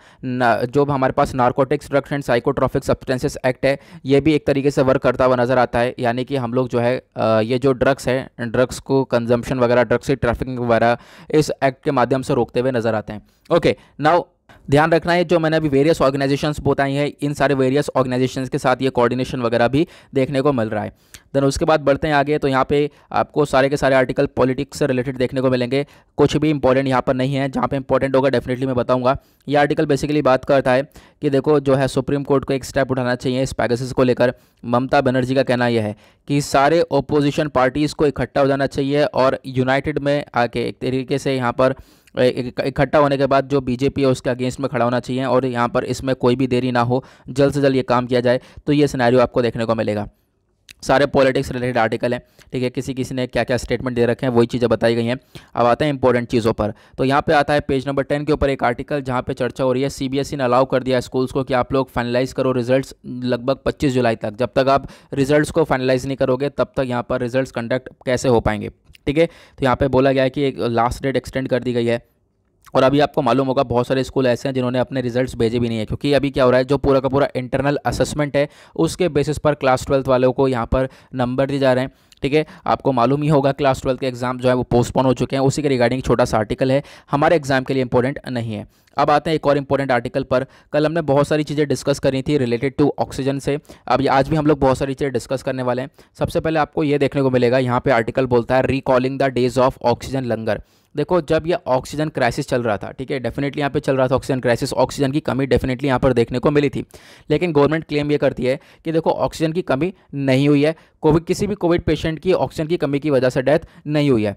जो हमारे पास narcotics drugs and psychotropic substances act है ये भी एक तरीके से वर्क करता हुआ नज़र आता है यानी कि हम लोग जो है ये जो ड्रग्स है ड्रग्स को कंजम्पशन वगैरह ड्रग्स की ट्रैफिकिंग वगैरह इस एक्ट के माध्यम से रोकते हुए नज़र आते हैं ओके नाउ ध्यान रखना है जो मैंने अभी वेरियस ऑर्गेनाइजेशंस बताई हैं इन सारे वेरियस ऑर्गेनाइजेशंस के साथ ये कोऑर्डिनेशन वगैरह भी देखने को मिल रहा है देन उसके बाद बढ़ते हैं आगे तो यहाँ पे आपको सारे के सारे आर्टिकल पॉलिटिक्स से रिलेटेड देखने को मिलेंगे कुछ भी इंपॉर्टेंट यहाँ पर नहीं है जहाँ पे इंपॉर्टेंट होगा डेफिनेटली मैं बताऊँगा ये आर्टिकल बेसिकली बात करता है कि देखो जो है सुप्रीम कोर्ट को एक स्टेप उठाना चाहिए इस पैगसिस को लेकर ममता बनर्जी का कहना यह है कि सारे ओपोजिशन पार्टीज़ को इकट्ठा हो जाना चाहिए और यूनाइटेड में आके एक तरीके से यहाँ पर इकट्ठा होने के बाद जो बीजेपी है उसके अगेंस्ट में खड़ा होना चाहिए और यहाँ पर इसमें कोई भी देरी ना हो जल्द से जल्द ये काम किया जाए तो ये सिनेरियो आपको देखने को मिलेगा सारे पॉलिटिक्स रिलेटेड आर्टिकल हैं ठीक है किसी किसी ने क्या क्या स्टेटमेंट दे रखे हैं वही चीज़ें बताई गई हैं अब आते हैं इंपॉर्टेंट चीज़ों पर तो यहाँ पे आता है पेज नंबर टेन के ऊपर एक आर्टिकल जहाँ पे चर्चा हो रही है सीबीएसई e ने अलाउ कर दिया स्कूल्स को कि आप लोग फाइनलाइज करो रिजल्ट्स लगभग पच्चीस जुलाई तक जब तक आप रिजल्ट को फाइनलाइज नहीं करोगे तब तक यहाँ पर रिजल्ट कंडक्ट कैसे हो पाएंगे ठीक है तो यहाँ पर बोला गया है कि लास्ट डेट एक्सटेंड कर दी गई है और अभी आपको मालूम होगा बहुत सारे स्कूल ऐसे हैं जिन्होंने अपने रिजल्ट्स भेजे भी नहीं है क्योंकि अभी क्या हो रहा है जो पूरा का पूरा इंटरनल असेसमेंट है उसके बेसिस पर क्लास ट्वेल्थ वालों को यहाँ पर नंबर दिए जा रहे हैं ठीक है आपको मालूम ही होगा क्लास ट्वेल्थ के एग्ज़ाम जो है वो पोस्टपोन हो चुके हैं उसी के रिगार्डिंग छोटा सा आर्टिकल है हमारे एग्ज़ाम के लिए इंपॉर्टेंट नहीं है अब आते हैं एक और इंपॉर्टेंट आर्टिकल पर कल हमने बहुत सारी चीज़ें डिस्कस करी थी रिलेटेड टू ऑक्सीजन से अब आज भी हम लोग बहुत सारी चीज़ें डिस्कस करने वाले हैं सबसे पहले आपको ये देखने को मिलेगा यहाँ पे आर्टिकल बोलता है recalling the days of oxygen langar देखो जब ये ऑक्सीजन क्राइसिस चल रहा था ठीक है डेफिनेटली यहाँ पे चल रहा था ऑक्सीजन क्राइसिस ऑक्सीजन की कमी डेफिनेटली यहाँ पर देखने को मिली थी लेकिन गवर्नमेंट क्लेम ये करती है कि देखो ऑक्सीजन की कमी नहीं हुई है कोविड किसी भी कोविड पेशेंट की ऑक्सीजन की कमी की वजह से डेथ नहीं हुई है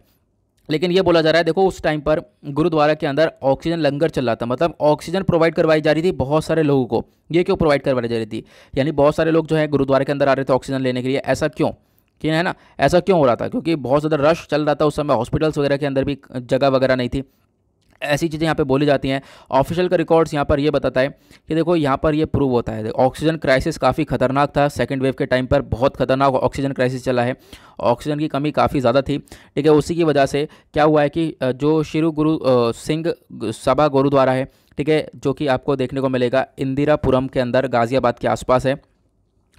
लेकिन ये बोला जा रहा है देखो उस टाइम पर गुरुद्वारा के अंदर ऑक्सीजन लंगर चल रहा था मतलब ऑक्सीजन प्रोवाइड करवाई जा रही थी बहुत सारे लोगों को ये क्यों प्रोवाइड करवाई जा रही थी यानी बहुत सारे लोग जो है गुरुद्वारे के अंदर आ रहे थे ऑक्सीजन लेने के लिए ऐसा क्यों ठीक है ना ऐसा क्यों हो रहा था क्योंकि बहुत ज़्यादा रश चल रहा था उस समय हॉस्पिटल्स वगैरह के अंदर भी जगह वगैरह नहीं थी ऐसी चीज़ें यहाँ पे बोली जाती हैं ऑफिशियल का रिकॉर्ड्स यहाँ पर ये यह बताता है कि देखो यहाँ पर ये यह प्रूव होता है ऑक्सीजन क्राइसिस काफ़ी खतरनाक था सेकंड वेव के टाइम पर बहुत खतरनाक ऑक्सीजन क्राइसिस चला है ऑक्सीजन की कमी काफ़ी ज़्यादा थी ठीक है उसी की वजह से क्या हुआ है कि जो श्री गुरु सिंह सभा गुरुद्वारा है ठीक है जो कि आपको देखने को मिलेगा इंदिरापुरम के अंदर गाज़ियाबाद के आसपास है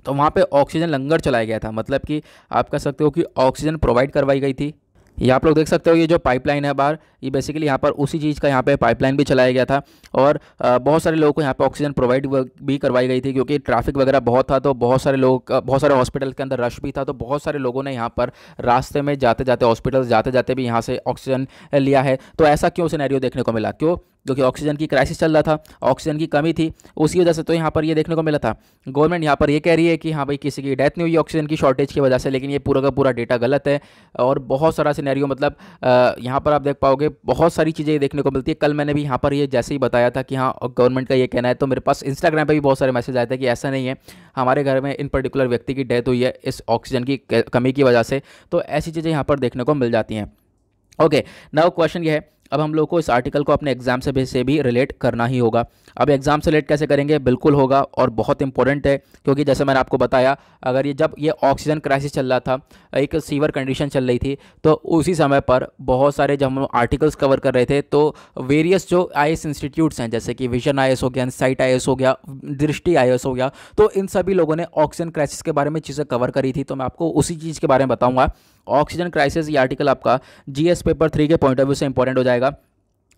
तो वहाँ पे ऑक्सीजन लंगर चलाया गया था मतलब कि आप कह सकते हो कि ऑक्सीजन प्रोवाइड करवाई गई थी ये आप लोग देख सकते हो ये जो पाइपलाइन है बाहर ये बेसिकली यहाँ पर उसी चीज़ का यहाँ पे पाइपलाइन भी चलाया गया था और बहुत सारे लोगों को यहाँ पे ऑक्सीजन प्रोवाइड भी करवाई गई थी क्योंकि ट्रैफिक वगैरह बहुत था तो बहुत सारे लोग बहुत सारे हॉस्पिटल के अंदर रश भी था तो बहुत सारे लोगों ने यहाँ पर रास्ते में जाते जाते हॉस्पिटल जाते जाते भी यहाँ से ऑक्सीजन लिया है तो ऐसा क्यों सिनेरियो देखने को मिला क्यों जो कि ऑक्सीजन की क्राइसिस चल रहा था ऑक्सीजन की कमी थी उसकी वजह से तो यहाँ पर ये देखने को मिला था गवर्नमेंट यहाँ पर ये कह रही है कि हाँ भाई किसी की डेथ नहीं हुई ऑक्सीजन की शॉर्टेज की वजह से लेकिन ये पूरा का पूरा डेटा गलत है और बहुत सारा सिनेरियो मतलब यहाँ पर आप देख पाओगे बहुत सारी चीज़ें देखने को मिलती है कल मैंने भी यहाँ पर ये जैसे ही बताया था कि हाँ गवर्नमेंट का ये कहना है तो मेरे पास इंस्टाग्राम पर भी बहुत सारे मैसेज आए थे कि ऐसा नहीं है हमारे घर में इन पर्टिकुलर व्यक्ति की डेथ हुई है इस ऑक्सीजन की कमी की वजह से तो ऐसी चीज़ें यहाँ पर देखने को मिल जाती हैं ओके नाउ क्वेश्चन ये है अब हम लोग को इस आर्टिकल को अपने एग्जाम से भी रिलेट करना ही होगा अब एग्ज़ाम से कैसे करेंगे बिल्कुल होगा और बहुत इंपॉर्टेंट है क्योंकि जैसे मैंने आपको बताया अगर ये जब ये ऑक्सीजन क्राइसिस चल रहा था एक सीवर कंडीशन चल रही थी तो उसी समय पर बहुत सारे जब हम आर्टिकल्स कवर कर रहे थे तो वेरियस जो आई इंस्टीट्यूट्स हैं जैसे कि विजन आई हो गया साइट आई हो गया दृष्टि आई हो गया तो इन सभी लोगों ने ऑक्सीजन क्राइसिस के बारे में चीज़ें कवर करी थी तो मैं आपको उसी चीज़ के बारे में बताऊँगा ऑक्सीजन क्राइसिस ये आर्टिकल आपका जीएस पेपर थ्री के पॉइंट ऑफ व्यू से इंपॉर्टेंट हो जाएगा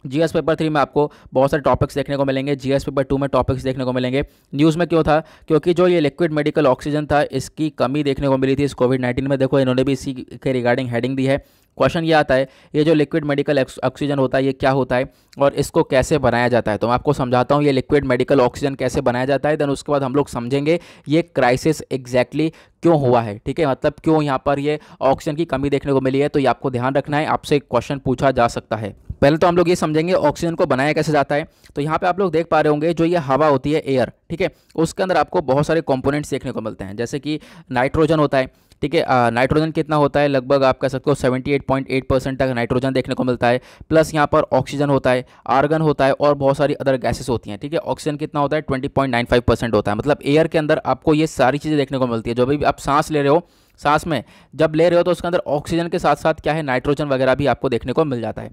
जीएस पेपर थ्री में आपको बहुत सारे टॉपिक्स देखने को मिलेंगे जीएस पेपर टू में टॉपिक्स देखने को मिलेंगे न्यूज़ में क्यों था क्योंकि जो ये लिक्विड मेडिकल ऑक्सीजन था इसकी कमी देखने को मिली थी इस कोविड नाइन्टीन में देखो इन्होंने भी इसी के रिगार्डिंग हेडिंग दी है क्वेश्चन ये आता है ये जो लिक्विड मेडिकल ऑक्सीजन होता है ये क्या होता है और इसको कैसे बनाया जाता है तो मैं आपको समझाता हूँ ये लिक्विड मेडिकल ऑक्सीजन कैसे बनाया जाता है देन उसके बाद हम लोग समझेंगे ये क्राइसिस एग्जैक्टली क्यों हुआ है ठीक है मतलब क्यों यहाँ पर ये ऑक्सीजन की कमी देखने को मिली है तो ये आपको ध्यान रखना है आपसे क्वेश्चन पूछा जा सकता है पहले तो हम लोग ये समझेंगे ऑक्सीजन को बनाया कैसे जाता है तो यहाँ पे आप लोग देख पा रहे होंगे जो ये हवा होती है एयर ठीक है उसके अंदर आपको बहुत सारे कंपोनेंट्स देखने को मिलते हैं जैसे कि नाइट्रोजन होता है ठीक है नाइट्रोजन कितना होता है लगभग आप कह सकते हो 78.8 परसेंट तक नाइट्रोजन देखने को मिलता है प्लस यहाँ पर ऑक्सीजन होता है आर्गन होता है और बहुत सारी अदर गैसेस होती हैं ठीक है ऑक्सीजन कितना होता है 20.95 परसेंट होता है मतलब एयर के अंदर आपको ये सारी चीज़ें देखने को मिलती है जो भी आप सांस ले रहे हो सांस में जब ले रहे हो तो उसके अंदर ऑक्सीजन के साथ साथ क्या है नाइट्रोजन वगैरह भी आपको देखने को मिल जाता है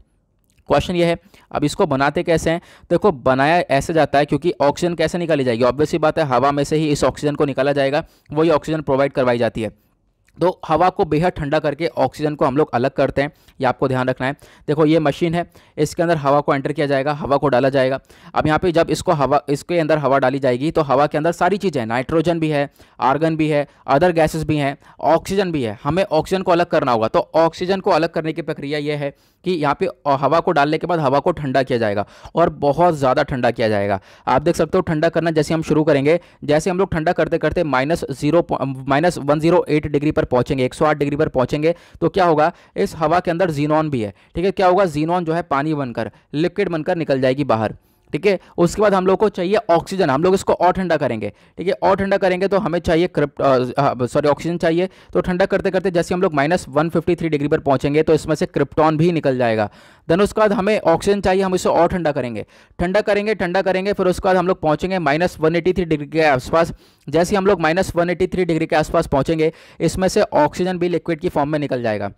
क्वेश्चन ये है अब इसको बनाते कैसे हैं देखो बनाया ऐसे जाता है क्योंकि ऑक्सीजन कैसे निकाली जाएगी ऑब्वियसली बात है हवा में से ही इस ऑक्सीजन को निकाला जाएगा वही ऑक्सीजन प्रोवाइड करवाई जाती है तो हवा को बेहद ठंडा करके ऑक्सीजन को हम लोग अलग करते हैं ये आपको ध्यान रखना है देखो ये मशीन है इसके अंदर हवा को एंटर किया जाएगा हवा को डाला जाएगा अब यहाँ पे जब इसको हवा इसके अंदर हवा डाली जाएगी तो हवा के अंदर सारी चीज़ें हैं नाइट्रोजन भी है आर्गन भी है अदर गैसेस भी हैं ऑक्सीजन भी है हमें ऑक्सीजन को अलग करना होगा तो ऑक्सीजन को अलग करने की प्रक्रिया यह है कि यहाँ पे हवा को डालने के बाद हवा को ठंडा किया जाएगा और बहुत ज़्यादा ठंडा किया जाएगा आप देख सकते हो ठंडा करना जैसे हम शुरू करेंगे जैसे हम लोग ठंडा करते करते minus zero minus one zero eight degree पर पर पहुंचेंगे 108 डिग्री पर पहुंचेंगे तो क्या होगा इस हवा के अंदर जीनॉन भी है ठीक है क्या होगा जीनॉन जो है पानी बनकर लिक्विड बनकर निकल जाएगी बाहर ठीक है उसके बाद हम लोग को चाहिए ऑक्सीजन हम लोग इसको और ठंडा करेंगे ठीक है और ठंडा करेंगे तो हमें चाहिए क्रिप्ट सॉरी ऑक्सीजन चाहिए तो ठंडा करते करते जैसे हम लोग माइनस वन डिग्री पर पहुंचेंगे तो इसमें से क्रिप्टॉन भी निकल जाएगा देन उसके बाद हमें ऑक्सीजन चाहिए हम इसे और ठंडा करेंगे ठंडा करेंगे ठंडा करेंगे फिर उसके बाद हम लोग पहुंचेंगे माइनस वन डिग्री के आसपास जैसे हम लोग माइनस वन डिग्री के आसपास पहुंचेंगे इसमें से ऑक्सीजन भी लिक्विड की फॉर्म में निकल जाएगा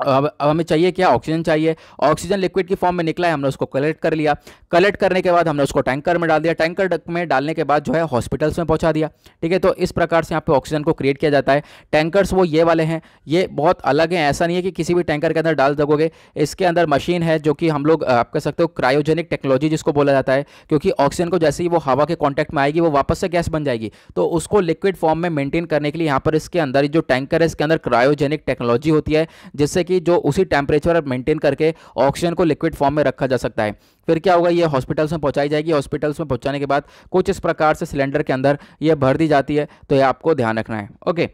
अब अब हमें चाहिए क्या ऑक्सीजन चाहिए ऑक्सीजन लिक्विड की फॉर्म में निकला है हमने उसको कलेक्ट कर लिया कलेक्ट करने के बाद हमने उसको टैंकर में डाल दिया टैंकर में डालने के बाद जो है हॉस्पिटल्स में पहुंचा दिया ठीक है तो इस प्रकार से यहाँ पे ऑक्सीजन को क्रिएट किया जाता है टैंकर्स वो ये वाले हैं ये बहुत अलग हैं ऐसा नहीं है कि किसी भी टैंकर के अंदर डाल दोगे इसके अंदर मशीन है जो कि हम लोग आप कह सकते हो क्रायोजेनिक टेक्नोलॉजी जिसको बोला जाता है क्योंकि ऑक्सीजन को जैसे ही वो हवा के कॉन्टैक्ट में आएगी वो वापस से गैस बन जाएगी तो उसको लिक्विड फॉर्म में मेंटेन करने के लिए यहाँ पर इसके अंदर जो टैंकर है इसके अंदर क्रायोजेनिक टेक्नोलॉजी होती है जिससे कि जो उसी टेम्परेचर मेंटेन करके ऑक्सीजन को लिक्विड फॉर्म में रखा जा सकता है फिर क्या होगा ये हॉस्पिटल्स में पहुंचाई जाएगी हॉस्पिटल्स में पहुंचाने के बाद कुछ इस प्रकार से सिलेंडर के अंदर ये भर दी जाती है तो ये आपको ध्यान रखना है ओके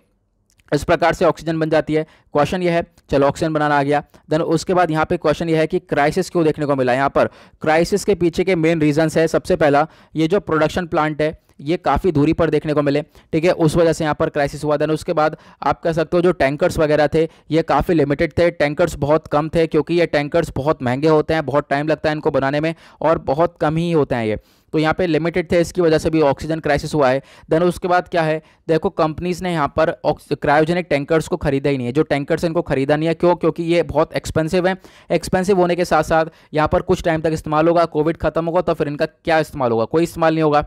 इस प्रकार से ऑक्सीजन बन जाती है क्वेश्चन यह है चलो ऑक्सीजन बनाना आ गया देन उसके बाद यहाँ पे क्वेश्चन यह है कि क्राइसिस क्यों देखने को मिला यहाँ पर क्राइसिस के पीछे के मेन रीजंस है सबसे पहला ये जो प्रोडक्शन प्लांट है ये काफ़ी दूरी पर देखने को मिले ठीक है उस वजह से यहाँ पर क्राइसिस हुआ देन उसके बाद आप कह सकते हो जो टैंकर्स वगैरह थे ये काफ़ी लिमिटेड थे टैंकर्स बहुत कम थे क्योंकि ये टैंकर्स बहुत महंगे होते हैं बहुत टाइम लगता है इनको बनाने में और बहुत कम ही होते हैं ये तो यहाँ पे लिमिटेड थे इसकी वजह से भी ऑक्सीजन क्राइसिस हुआ है देन उसके बाद क्या है देखो कंपनीज़ ने यहाँ पर क्रायोजेनिक टैंकर्स को खरीदा ही नहीं है जो टैंक बैंकर्स इनको खरीदा नहीं है क्यों क्योंकि ये बहुत एक्सपेंसिव है एक्सपेंसिव होने के साथ साथ यहाँ पर कुछ टाइम तक इस्तेमाल होगा कोविड खत्म होगा तो फिर इनका क्या इस्तेमाल होगा कोई इस्तेमाल नहीं होगा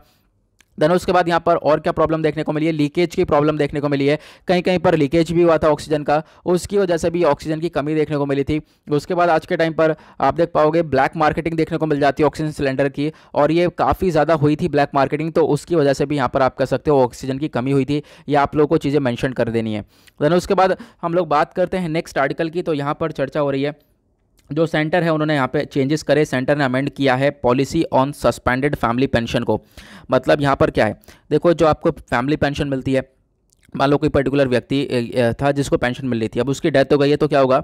देन उसके बाद यहाँ पर और क्या प्रॉब्लम देखने को मिली है लीकेज की प्रॉब्लम देखने को मिली है कहीं कहीं पर लीकेज भी हुआ था ऑक्सीजन का उसकी वजह से भी ऑक्सीजन की कमी देखने को मिली थी उसके बाद आज के टाइम पर आप देख पाओगे ब्लैक मार्केटिंग देखने को मिल जाती है ऑक्सीजन सिलेंडर की और ये काफ़ी ज़्यादा हुई थी ब्लैक मार्केटिंग तो उसकी वजह से भी यहाँ पर आप कह सकते हो ऑक्सीजन की कमी हुई थी या आप लोग को चीज़ें मैंशन कर देनी है देन उसके बाद हम लोग बात करते हैं नेक्स्ट आर्टिकल की तो यहाँ पर चर्चा हो रही है जो सेंटर है उन्होंने यहाँ पे चेंजेस करे सेंटर ने अमेंड किया है policy on suspended family pension को मतलब यहाँ पर क्या है देखो जो आपको फैमिली पेंशन मिलती है मान लो कोई पर्टिकुलर व्यक्ति था जिसको पेंशन मिल रही थी अब उसकी डेथ हो गई है तो क्या होगा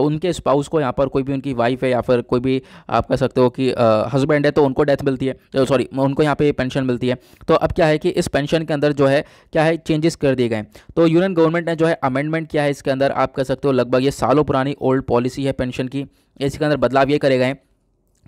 उनके स्पाउस को यहाँ पर कोई भी उनकी वाइफ है या फिर कोई भी आप कह सकते हो कि हस्बैंड है तो उनको डेथ मिलती है सॉरी उनको यहाँ पे पेंशन मिलती है तो अब क्या है कि इस पेंशन के अंदर जो है क्या है चेंजेस कर दिए गए तो यूनियन गवर्नमेंट ने जो है अमेंडमेंट किया है इसके अंदर आप कह सकते हो लगभग ये सालों पुरानी ओल्ड पॉलिसी है पेंशन की इसके अंदर बदलाव ये करे गए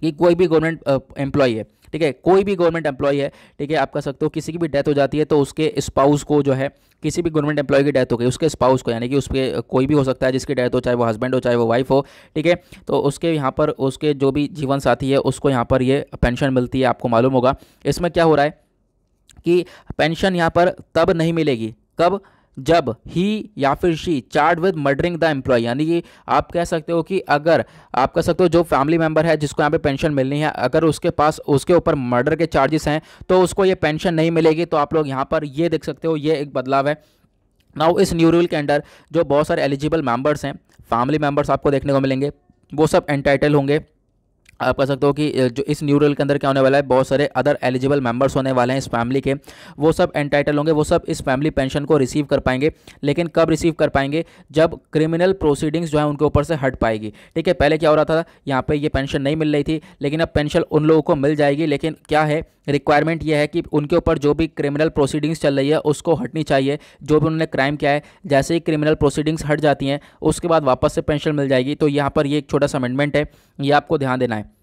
कि कोई भी गवर्नमेंट एम्प्लॉय है ठीक है कोई भी गवर्नमेंट एम्प्लॉय है ठीक है आप कह सकते हो किसी की भी डेथ हो जाती है तो उसके स्पाउस को जो है किसी भी गवर्नमेंट एम्प्लॉय की डेथ हो गई उसके स्पाउस को यानी कि उसके कोई भी हो सकता है जिसकी डेथ हो चाहे वो हस्बैंड हो चाहे वो वाइफ हो ठीक है तो उसके यहाँ पर उसके जो भी जीवन साथी है उसको यहाँ पर ये पेंशन मिलती है आपको मालूम होगा इसमें क्या हो रहा है कि पेंशन यहाँ पर तब नहीं मिलेगी कब जब ही या फिर she charge with murdering the employ यानी कि आप कह सकते हो कि अगर आप कह सकते हो जो फैमिली मेंबर है जिसको यहाँ पे पेंशन मिलनी है अगर उसके पास उसके ऊपर मर्डर के चार्जेस हैं तो उसको ये पेंशन नहीं मिलेगी तो आप लोग यहाँ पर ये देख सकते हो ये एक बदलाव है नाउ इस न्यू रूल के अंडर जो बहुत सारे एलिजिबल मेम्बर्स हैं फैमिली मेम्बर्स आपको देखने को मिलेंगे वो सब एंटाइटल होंगे आप कह सकते हो कि जो इस न्यूरल के अंदर क्या होने वाला है बहुत सारे अदर एलिजिबल मेंबर्स होने वाले हैं इस फैमिली के वो सब एंटाइटल होंगे वो सब इस फैमिली पेंशन को रिसीव कर पाएंगे लेकिन कब रिसीव कर पाएंगे जब क्रिमिनल प्रोसीडिंग्स जो है उनके ऊपर से हट पाएगी ठीक है पहले क्या हो रहा था यहाँ पर ये पेंशन नहीं मिल रही थी लेकिन अब पेंशन उन लोगों को मिल जाएगी लेकिन क्या है रिक्वायरमेंट ये है कि उनके ऊपर जो भी क्रिमिनल प्रोसीडिंग्स चल रही है उसको हटनी चाहिए जो भी उन्होंने क्राइम किया है जैसे ही क्रिमिनल प्रोसीडिंग्स हट जाती हैं उसके बाद वापस से पेंशन मिल जाएगी तो यहाँ पर ये एक छोटा सा अमेंडमेंट है ये आपको ध्यान देना है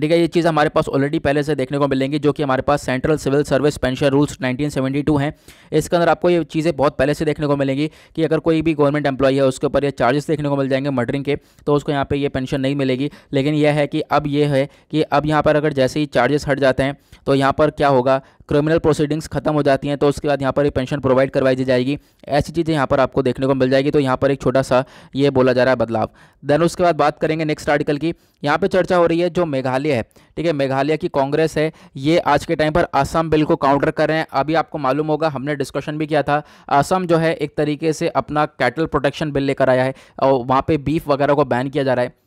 ठीक है ये चीज़ हमारे पास ऑलरेडी पहले से देखने को मिलेंगी जो कि हमारे पास central civil service pension rules 1972 हैं इसके अंदर आपको ये चीज़ें बहुत पहले से देखने को मिलेंगी कि अगर कोई भी गवर्नमेंट एम्प्लॉई है उसके ऊपर ये चार्जेस देखने को मिल जाएंगे मर्डरिंग के तो उसको यहाँ पर ये पेंशन नहीं मिलेगी लेकिन यह है कि अब ये है कि अब यहाँ पर अगर जैसे ही चार्जेस हट जाते हैं तो यहाँ पर क्या होगा क्रिमिनल प्रोसीडिंग्स खत्म हो जाती हैं तो उसके बाद यहाँ पर पेंशन प्रोवाइड करवाई दी जाएगी ऐसी चीज़ें यहाँ पर आपको देखने को मिल जाएगी तो यहाँ पर एक छोटा सा ये बोला जा रहा है बदलाव देन उसके बाद बात करेंगे नेक्स्ट आर्टिकल की यहाँ पर चर्चा हो रही है जो मेघालय है ठीक है मेघालय की कांग्रेस है ये आज के टाइम पर आसाम बिल को काउंटर कर रहे हैं अभी आपको मालूम होगा हमने डिस्कशन भी किया था आसाम जो है एक तरीके से अपना कैटल प्रोटेक्शन बिल लेकर आया है और वहाँ पर बीफ वगैरह को बैन किया जा रहा है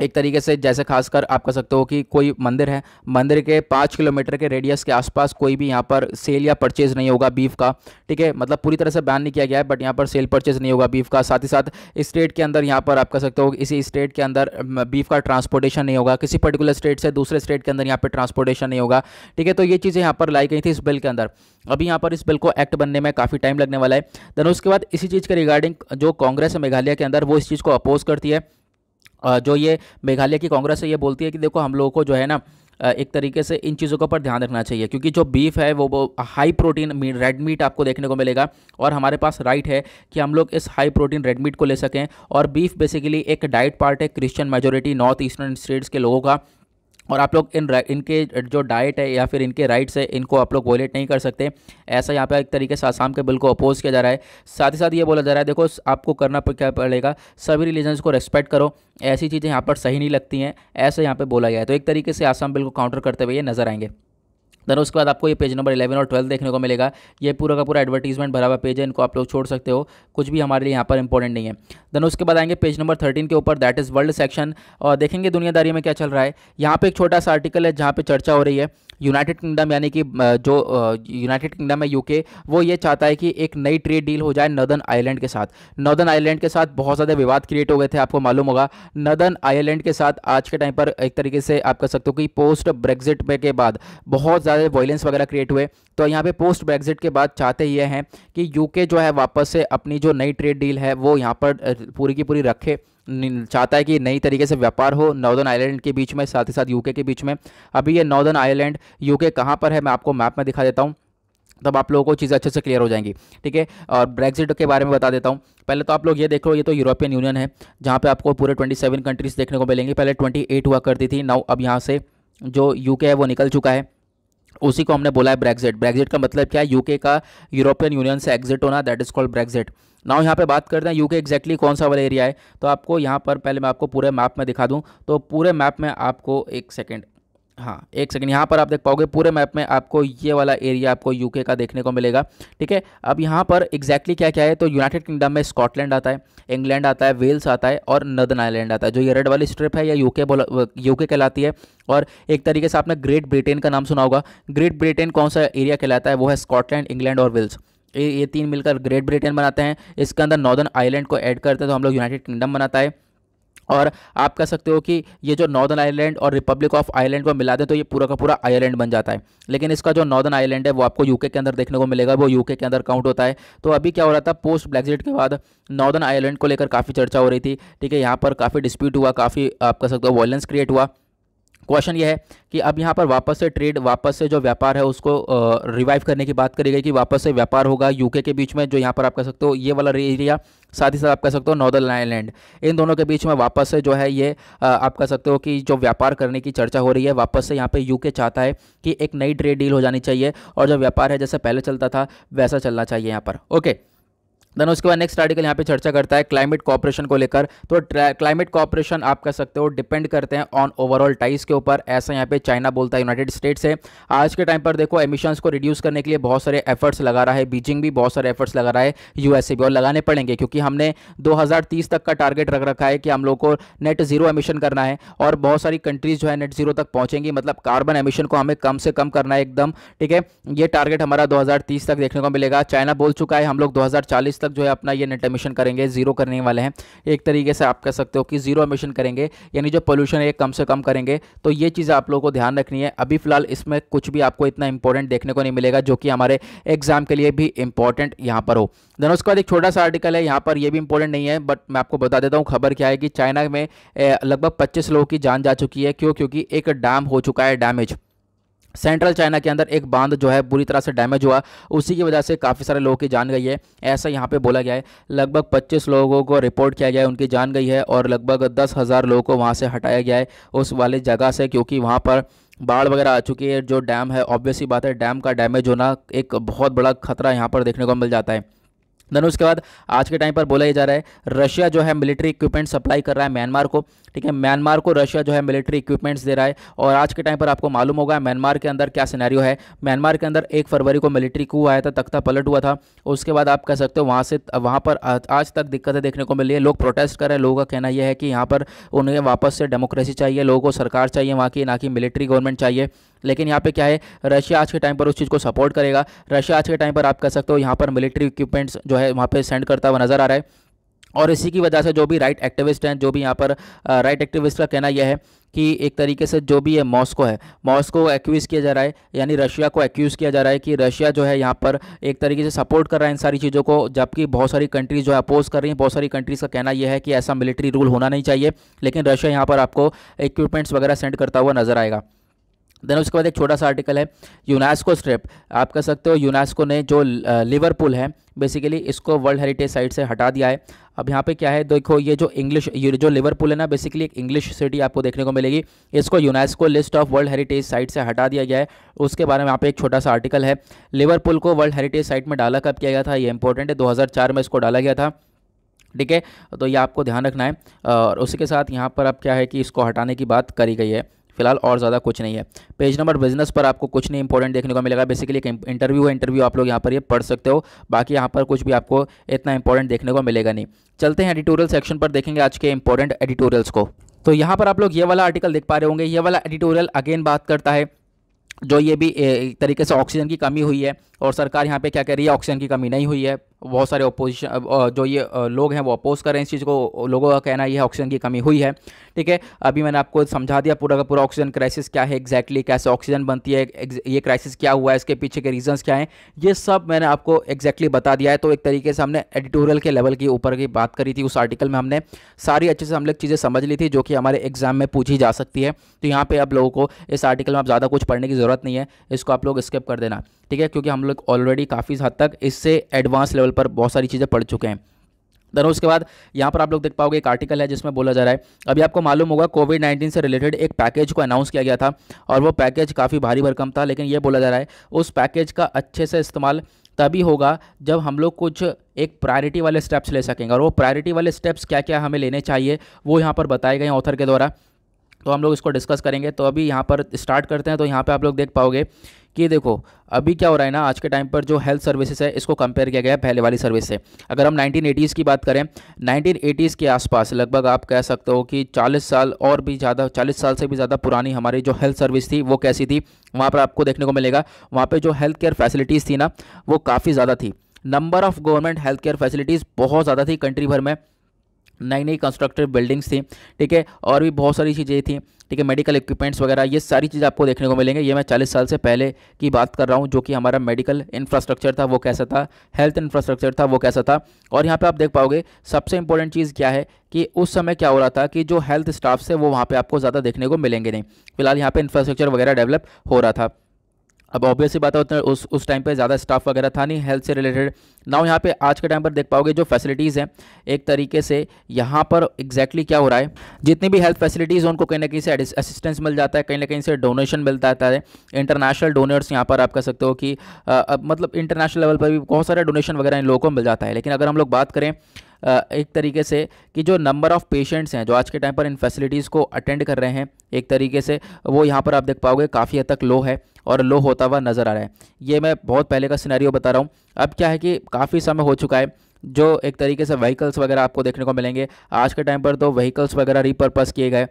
एक तरीके से जैसे खासकर आप कह सकते हो कि कोई मंदिर है मंदिर के पाँच किलोमीटर के रेडियस के आसपास कोई भी यहाँ पर सेल या परचेज़ नहीं होगा बीफ का ठीक है मतलब पूरी तरह से बैन नहीं किया गया है बट यहाँ पर सेल परचेज़ नहीं होगा बीफ का साथ ही साथ स्टेट के अंदर यहाँ पर आप कह सकते हो इसी स्टेट के अंदर बीफ का ट्रांसपोर्टेशन नहीं होगा किसी पर्टिकुलर स्टेट से दूसरे स्टेट के अंदर यहाँ पर ट्रांसपोर्टेशन नहीं होगा ठीक है तो ये चीज़ें यहाँ पर लाई गई थी इस बिल के अंदर अभी यहाँ पर इस बिल को एक्ट बनने में काफ़ी टाइम लगने वाला है देन उसके बाद इसी चीज़ के रिगार्डिंग जो कांग्रेस है मेघालय के अंदर वो इस चीज़ को अपोज करती है जो ये मेघालय की कांग्रेस है ये बोलती है कि देखो हम लोगों को जो है ना एक तरीके से इन चीज़ों के ऊपर ध्यान रखना चाहिए क्योंकि जो बीफ है वो, वो high protein meat red meat आपको देखने को मिलेगा और हमारे पास राइट है कि हम लोग इस हाई प्रोटीन रेड मीट को ले सकें और बीफ बेसिकली एक डाइट पार्ट है Christian majority north eastern states के लोगों का और आप लोग इन इनके जो डाइट है या फिर इनके राइट्स है इनको आप लोग वोलेट नहीं कर सकते ऐसा यहाँ पे एक तरीके से आसाम के बिल को अपोज किया जा रहा है साथ ही साथ ये बोला जा रहा है देखो आपको करना क्या पड़ेगा सभी रिलीजन्स को रेस्पेक्ट करो ऐसी चीज़ें यहाँ पर सही नहीं लगती हैं ऐसा यहाँ पर बोला गया है तो एक तरीके से आसाम बिल को काउंटर करते हुए ये नजर आएंगे देन उसके बाद आपको ये पेज नंबर इलेवन और ट्वेल्व देखने को मिलेगा ये पूरा का पूरा एडवर्टीजमेंट भरा हुआ पेज है इनको आप लोग छोड़ सकते हो कुछ भी हमारे लिए यहाँ पर इंपॉर्टेंट नहीं है देन उसके बाद आएंगे पेज नंबर थर्टीन के ऊपर दैट इज़ वर्ल्ड सेक्शन और देखेंगे दुनियादारी में क्या चल रहा है यहाँ पर एक छोटा सा आर्टिकल है जहाँ पर चर्चा हो रही है यूनाइटेड किंगडम यानी कि जो यूनाइटेड किंगडम है यूके वो ये चाहता है कि एक नई ट्रेड डील हो जाए नदन आयरलैंड के साथ नदन आयरलैंड के साथ बहुत ज़्यादा विवाद क्रिएट हो गए थे आपको मालूम होगा नदन आयरलैंड के साथ आज के टाइम पर एक तरीके से आप कह सकते हो कि पोस्ट ब्रेग्जिट के बाद बहुत ज़्यादा वॉयलेंस वगैरह क्रिएट हुए तो यहाँ पर पोस्ट ब्रेग्जिट के बाद चाहते ये हैं कि यूके जो है वापस से अपनी जो नई ट्रेड डील है वो यहाँ पर पूरी की पूरी रखे चाहता है कि नई तरीके से व्यापार हो नॉर्दर्न आयरलैंड के बीच में साथ ही साथ यूके के बीच में अभी ये नॉर्दर्न आयरलैंड यूके कहाँ पर है मैं आपको मैप में दिखा देता हूँ तब आप लोगों को चीज़ें अच्छे से क्लियर हो जाएंगी ठीक है और ब्रेग्जिट के बारे में बता देता हूँ पहले तो आप लोग ये देख लो ये तो यूरोपियन यूनियन है जहाँ पे आपको पूरे 27 कंट्रीज़ देखने को मिलेंगी पहले 28 हुआ करती थी नाउ अब यहाँ से जो यूके है वो निकल चुका है उसी को हमने बोला है ब्रेग्जिट ब्रेग्जिट का मतलब क्या है यूके का यूरोपियन यूनियन से एग्जिट होना that is called Brexit now यहाँ पे बात करते हैं यूके एग्जैक्टली कौन सा वाला एरिया है तो आपको यहाँ पर पहले मैं आपको पूरे मैप में दिखा दूँ तो पूरे मैप में आपको एक सेकेंड हाँ एक सेकंड यहाँ पर आप देख पाओगे पूरे मैप में आपको ये वाला एरिया आपको यूके का देखने को मिलेगा ठीक है अब यहाँ पर एग्जैक्टली exactly क्या क्या है तो यूनाइटेड किंगडम में स्कॉटलैंड आता है इंग्लैंड आता है वेल्स आता है और नदन आइलैंड आता है जो ये रेड वाली स्ट्रिप है या यूके बोला यूके कहलाती है और एक तरीके से आपने ग्रेट ब्रिटेन का नाम सुना होगा ग्रेट ब्रिटेन कौन सा एरिया कहलाता है वो है स्कॉटलैंड इंग्लैंड और वेल्स ये तीन मिलकर ग्रेट ब्रिटेन बनाते हैं इसके अंदर नॉर्दर्न आइलैंड को ऐड करते हैं तो हम लोग यूनाइटेड किंगडम बनाता है और आप कह सकते हो कि ये जो नॉर्दर्न आयरलैंड और रिपब्लिक ऑफ आयरलैंड को मिला दें तो ये पूरा का पूरा आयरलैंड बन जाता है लेकिन इसका जो नॉर्दर्न आयरलैंड है वो आपको यूके के अंदर देखने को मिलेगा वो यूके के अंदर काउंट होता है तो अभी क्या हो रहा था पोस्ट ब्लैक्जिट के बाद नॉर्दर्न आयरलैंड को लेकर काफ़ी चर्चा हो रही थी ठीक है यहाँ पर काफ़ी डिस्प्यूट हुआ काफ़ी आप कह सकते हो वॉयलेंस क्रिएट हुआ क्वेश्चन ये है कि अब यहाँ पर वापस से ट्रेड वापस से जो व्यापार है उसको रिवाइव करने की बात करी गई कि वापस से व्यापार होगा यूके के बीच में जो यहाँ पर आप कह सकते हो ये वाला एरिया साथ ही साथ आप कह सकते हो नॉर्दर्न आयरलैंड इन दोनों के बीच में वापस से जो है ये आप कह सकते हो कि जो व्यापार करने की चर्चा हो रही है वापस से यहाँ पर यू चाहता है कि एक नई ट्रेड डील हो जानी चाहिए और जो व्यापार है जैसे पहले चलता था वैसा चलना चाहिए यहाँ पर ओके देन उसके बाद नेक्स्ट आर्टिकल यहाँ पे चर्चा करता है क्लाइमेट कॉपरेशन को लेकर तो क्लाइमेट कॉपरेशन आप कह सकते हो डिपेंड करते हैं ऑन ओवरऑल टाइज के ऊपर ऐसा यहाँ पे चाइना बोलता है यूनाइटेड स्टेट्स है आज के टाइम पर देखो एमिशंस को रिड्यूस करने के लिए बहुत सारे एफर्ट्स लगा रहा है बीजिंग भी बहुत सारे एफर्ट्स लगा रहा है यूएसए भी और लगाने पड़ेंगे क्योंकि हमने दो तक का टारगेट रख रखा है कि हम लोग को नेट जीरो एमिशन करना है और बहुत सारी कंट्रीज जो है नेट जीरो तक पहुंचेंगी मतलब कार्बन एमिशन को हमें कम से कम करना है एकदम ठीक है ये टारगेट हमारा दो तक देखने को मिलेगा चाइना बोल चुका है हम लोग दो तक जो है अपना ये नेट एमिशन करेंगे जीरो करने वाले हैं एक तरीके से आप कह सकते हो कि जीरो एमिशन करेंगे यानी जो पोल्यूशन है कम से कम करेंगे तो ये चीज़ें आप लोगों को ध्यान रखनी है अभी फिलहाल इसमें कुछ भी आपको इतना इंपॉर्टेंट देखने को नहीं मिलेगा जो कि हमारे एग्जाम के लिए भी इंपॉर्टेंट यहाँ पर हो देन उसके बाद एक छोटा सा आर्टिकल है यहाँ पर यह भी इंपॉर्टेंट नहीं है बट मैं आपको बता देता हूँ खबर क्या है कि चाइना में लगभग पच्चीस लोगों की जान जा चुकी है क्यों क्योंकि एक डैम हो चुका है डैमेज सेंट्रल चाइना के अंदर एक बांध जो है बुरी तरह से डैमेज हुआ उसी की वजह से काफ़ी सारे लोगों की जान गई है ऐसा यहाँ पे बोला गया है लगभग 25 लोगों को रिपोर्ट किया गया है उनकी जान गई है और लगभग दस हज़ार लोगों को वहाँ से हटाया गया है उस वाले जगह से क्योंकि वहाँ पर बाढ़ वगैरह आ चुकी है जो डैम है ऑब्वियसली बात है डैम का डैमेज होना एक बहुत बड़ा खतरा यहाँ पर देखने को मिल जाता है देन उसके बाद आज के टाइम पर बोला ही जा रहा है रशिया जो है मिलिट्री इक्विपमेंट सप्लाई कर रहा है म्यांमार को ठीक है म्यांमार को रशिया जो है मिलिट्री इक्विपमेंट्स दे रहा है और आज के टाइम पर आपको मालूम होगा म्यांमार के अंदर क्या सिनेरियो है म्यांमार के अंदर एक फरवरी को मिलिट्री कू आया था तख्ता पलट हुआ था उसके बाद आप कह सकते हो वहाँ से वहाँ पर आज तक दिक्कतें देखने को मिली है लोग प्रोटेस्ट कर रहे हैं लोगों का कहना यह है कि यहाँ पर उन्हें वापस से डेमोक्रेसी चाहिए लोगों को सरकार चाहिए वहाँ की ना कि मिलिट्री गवर्नमेंट चाहिए लेकिन यहाँ पे क्या है रशिया आज के टाइम पर उस चीज़ को सपोर्ट करेगा रशिया आज के टाइम पर आप कह सकते हो यहाँ पर मिलिट्री इक्विपमेंट्स जो है वहाँ पे सेंड करता हुआ नज़र आ रहा है और इसी की वजह से जो भी राइट एक्टिविस्ट हैं जो भी यहाँ पर राइट एक्टिविस्ट का कहना यह है कि एक तरीके से जो भी है मॉस्को है मॉस्को एक्यूज़ किया जा रहा है यानी रशिया को एक्यूज़ किया जा रहा है कि रशिया जो है यहाँ पर एक तरीके से सपोर्ट कर रहा है इन सारी चीज़ों को जबकि बहुत सारी कंट्रीज़ जो है अपोज कर रही हैं बहुत सारी कंट्रीज़ का कहना यह है कि ऐसा मिलिट्री रूल होना नहीं चाहिए लेकिन रशिया यहाँ पर आपको इक्विपमेंट्स वगैरह सेंड करता हुआ नजर आएगा देन उसके बाद एक छोटा सा आर्टिकल है यूनेस्को स्ट्रिप आप कह सकते हो यूनेस्को ने जो लिवरपूल है बेसिकली इसको वर्ल्ड हेरिटेज साइट से हटा दिया है अब यहाँ पे क्या है देखो ये जो इंग्लिश ये जो लिवरपूल है ना बेसिकली एक इंग्लिश सिटी आपको देखने को मिलेगी इसको UNESCO list of world heritage site से हटा दिया गया है उसके बारे में यहाँ पे एक छोटा सा आर्टिकल है लिवरपूल को वर्ल्ड हेरिटेज साइट में डाला कब किया गया था ये इंपॉर्टेंट है चार में इसको डाला गया था ठीक है तो ये आपको ध्यान रखना है और उसी के साथ यहाँ पर अब क्या है कि इसको हटाने की बात करी गई है फिलहाल और ज़्यादा कुछ नहीं है पेज नंबर बिजनेस पर आपको कुछ नहीं इंपॉर्टेंट देखने को मिलेगा बेसिकली एक इंटरव्यू है इंटरव्यू आप लोग यहाँ पर ये पढ़ सकते हो बाकी यहाँ पर कुछ भी आपको इतना इंपॉर्टेंट देखने को मिलेगा नहीं चलते हैं एडिटोरियल सेक्शन पर देखेंगे आज के इंपॉर्टेंट एडिटोरियल्स को तो यहाँ पर आप लोग ये वाला आर्टिकल देख पा रहे होंगे ये वाला एडिटोरियल अगेन बात करता है जो ये भी एक तरीके से ऑक्सीजन की कमी हुई है और सरकार यहाँ पे क्या कह रही है ऑक्सीजन की कमी नहीं हुई है बहुत सारे अपोजिशन जो ये लोग हैं वो अपोज कर रहे हैं इस चीज़ को लोगों का कहना है ऑक्सीजन की कमी हुई है ठीक है अभी मैंने आपको समझा दिया पूरा का पूरा ऑक्सीजन क्राइसिस क्या है एग्जैक्टली exactly, कैसे ऑक्सीजन बनती है ये क्राइसिस क्या हुआ है इसके पीछे के रीजंस क्या हैं ये सब मैंने आपको एग्जैक्टली exactly बता दिया है तो एक तरीके से हमने एडिटोरियल के लेवल के ऊपर की बात करी थी उस आर्टिकल में हमने सारी अच्छे से हम लोग चीज़ें समझ ली थी जो कि हमारे एग्जाम में पूछी जा सकती है तो यहाँ पर आप लोगों को इस आर्टिकल में आप ज़्यादा कुछ पढ़ने की ज़रूरत नहीं है इसको आप लोग स्किप कर देना ठीक है क्योंकि हम लोग ऑलरेडी काफ़ी हद तक इससे एडवांस लेवल पर बहुत सारी चीज़ें पढ़ चुके हैं देन उसके बाद यहाँ पर आप लोग देख पाओगे एक आर्टिकल है जिसमें बोला जा रहा है अभी आपको मालूम होगा कोविड नाइन्टीन से रिलेटेड एक पैकेज को अनाउंस किया गया था और वो पैकेज काफ़ी भारी भरकम था लेकिन ये बोला जा रहा है उस पैकेज का अच्छे से इस्तेमाल तभी होगा जब हम लोग कुछ एक प्रायोरिटी वाले स्टेप्स ले सकेंगे और वो प्रायोरिटी वाले स्टेप्स क्या क्या हमें लेने चाहिए वो यहाँ पर बताए गए ऑथर के द्वारा तो हम लोग इसको डिस्कस करेंगे तो अभी यहाँ पर स्टार्ट करते हैं तो यहाँ पे आप लोग देख पाओगे कि देखो अभी क्या हो रहा है ना आज के टाइम पर जो हेल्थ सर्विसेज है इसको कंपेयर किया गया है पहले वाली सर्विस से अगर हम 1980s की बात करें 1980s के आसपास लगभग आप कह सकते हो कि 40 साल और भी ज़्यादा 40 साल से भी ज़्यादा पुरानी हमारी जो हेल्थ सर्विस थी वो कैसी थी वहाँ पर आपको देखने को मिलेगा वहाँ पर जो हेल्थ केयर फैसिलिटीज़ थी ना वो काफ़ी ज़्यादा थी number of government health care facilities बहुत ज़्यादा थी कंट्री भर में नई नई कंस्ट्रक्टेड बिल्डिंग्स थी ठीक है और भी बहुत सारी चीज़ें थी ठीक है मेडिकल इक्विपमेंट्स वगैरह ये सारी चीज़ आपको देखने को मिलेंगे ये मैं चालीस साल से पहले की बात कर रहा हूँ जो कि हमारा मेडिकल इंफ्रास्ट्रक्चर था वो कैसा था हेल्थ इंफ्रास्ट्रक्चर था वो कैसा था और यहाँ पर आप देख पाओगे सबसे इंपॉर्टेंट चीज़ क्या है कि उस समय क्या हो रहा था कि जो हेल्थ स्टाफ है वो वहाँ पर आपको ज़्यादा देखने को मिलेंगे नहीं फिलहाल यहाँ पर इंफ्रास्ट्रक्चर वगैरह डेवलप हो रहा था अब ऑब्वियस ही बात है उस उस टाइम पे ज़्यादा स्टाफ वगैरह था नहीं हेल्थ से रिलेटेड नाउ यहाँ पे आज के टाइम पर देख पाओगे जो फैसिलिटीज़ हैं एक तरीके से यहाँ पर एग्जैक्टली exactly क्या हो रहा है जितनी भी हेल्थ फैसिलिटीज़ उनको कहीं ना कहीं से असिस्टेंस मिल जाता है कहीं ना कहीं से डोनेशन मिलता है इंटरनेशनल डोनर्स यहाँ पर आप कह सकते हो कि आ, मतलब इंटरनेशनल लेवल पर भी बहुत सारे डोनेशन वगैरह इन लोगों को मिल जाता है लेकिन अगर हम लोग बात करें एक तरीके से कि जो नंबर ऑफ़ पेशेंट्स हैं जो आज के टाइम पर इन फैसिलिटीज़ को अटेंड कर रहे हैं एक तरीके से वो यहाँ पर आप देख पाओगे काफ़ी हद तक लो है और लो होता हुआ नज़र आ रहा है ये मैं बहुत पहले का सिनेरियो बता रहा हूँ अब क्या है कि काफ़ी समय हो चुका है जो एक तरीके से व्हीकल्स वगैरह आपको देखने को मिलेंगे आज के टाइम पर तो व्हीकल्स वगैरह रिपर्पज़ किए गए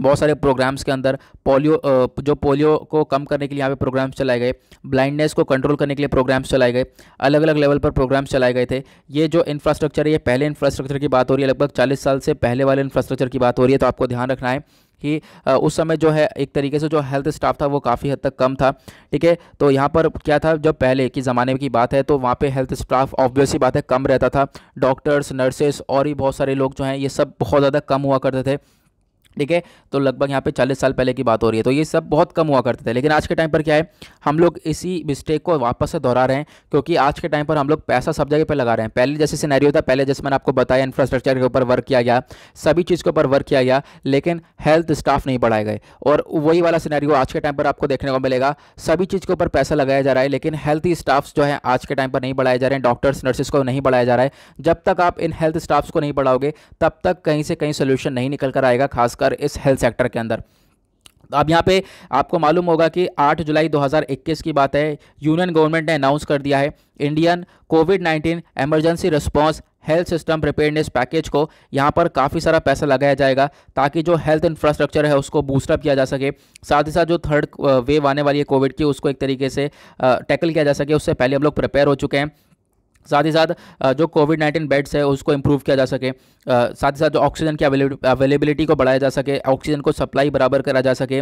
बहुत सारे प्रोग्राम्स के अंदर पोलियो जो पोलियो को कम करने के लिए यहाँ पे प्रोग्राम्स चलाए गए ब्लाइंडनेस को कंट्रोल करने के लिए प्रोग्राम्स चलाए गए अलग अलग लेवल पर प्रोग्राम्स चलाए गए थे ये जो इंफ्रास्ट्रक्चर है ये पहले इंफ्रास्ट्रक्चर की बात हो रही है लगभग चालीस साल से पहले वाले इंफ्रास्ट्रक्चर की बात हो रही है तो आपको ध्यान रखना है कि उस समय जो है एक तरीके से जो हेल्थ स्टाफ था वो काफ़ी हद तक कम था ठीक है तो यहाँ पर क्या था जब पहले के ज़माने की बात है तो वहाँ पे हेल्थ स्टाफ ऑब्वियस ही बात है कम रहता था डॉक्टर्स नर्सेस और भी बहुत सारे लोग जो हैं ये सब बहुत ज़्यादा कम हुआ करते थे ठीक है तो लगभग यहाँ पे 40 साल पहले की बात हो रही है तो ये सब बहुत कम हुआ करते थे लेकिन आज के टाइम पर क्या है हम लोग इसी मिस्टेक को वापस से दोहरा रहे हैं क्योंकि आज के टाइम पर हम लोग पैसा सब जगह पे लगा रहे हैं पहले जैसे सिनेरियो था पहले जैसे मैंने आपको बताया इंफ्रास्ट्रक्चर के ऊपर वर्क किया गया सभी चीज़ के ऊपर वर्क किया गया लेकिन हेल्थ स्टाफ नहीं बढ़ाए गए और वही वाला सिनेरियो आज के टाइम पर आपको देखने को मिलेगा सभी चीज़ के ऊपर पैसा लगाया जा रहा है लेकिन हेल्थ स्टाफ्स जो है आज के टाइम पर नहीं बढ़ाए जा रहे हैं डॉक्टर्स नर्सेस को नहीं बढ़ाया जा रहा है जब तक आप इन हेल्थ स्टाफ्स को नहीं बढ़ाओगे तब तक कहीं से कहीं सोल्यूशन नहीं निकल कर आएगा खास कर इस हेल्थ सेक्टर के अंदर तो अब यहाँ पे आपको मालूम होगा कि 8 जुलाई 2021 की बात है यूनियन गवर्नमेंट ने अनाउंस कर दिया है Indian COVID 19 emergency response health system preparedness package को यहाँ पर काफ़ी सारा पैसा लगाया जाएगा ताकि जो हेल्थ इंफ्रास्ट्रक्चर है उसको बूस्टअप किया जा सके साथ ही साथ जो थर्ड वेव आने वाली है कोविड की उसको एक तरीके से टैकल किया जा सके उससे पहले हम लोग प्रिपेयर हो चुके हैं साथ ही साथ जो कोविड नाइन्टीन बेड्स है उसको इम्प्रूव किया जा सके साथ ही साथ जो ऑक्सीजन की अवेलेबिलिटी को बढ़ाया जा सके ऑक्सीजन को सप्लाई बराबर करा जा सके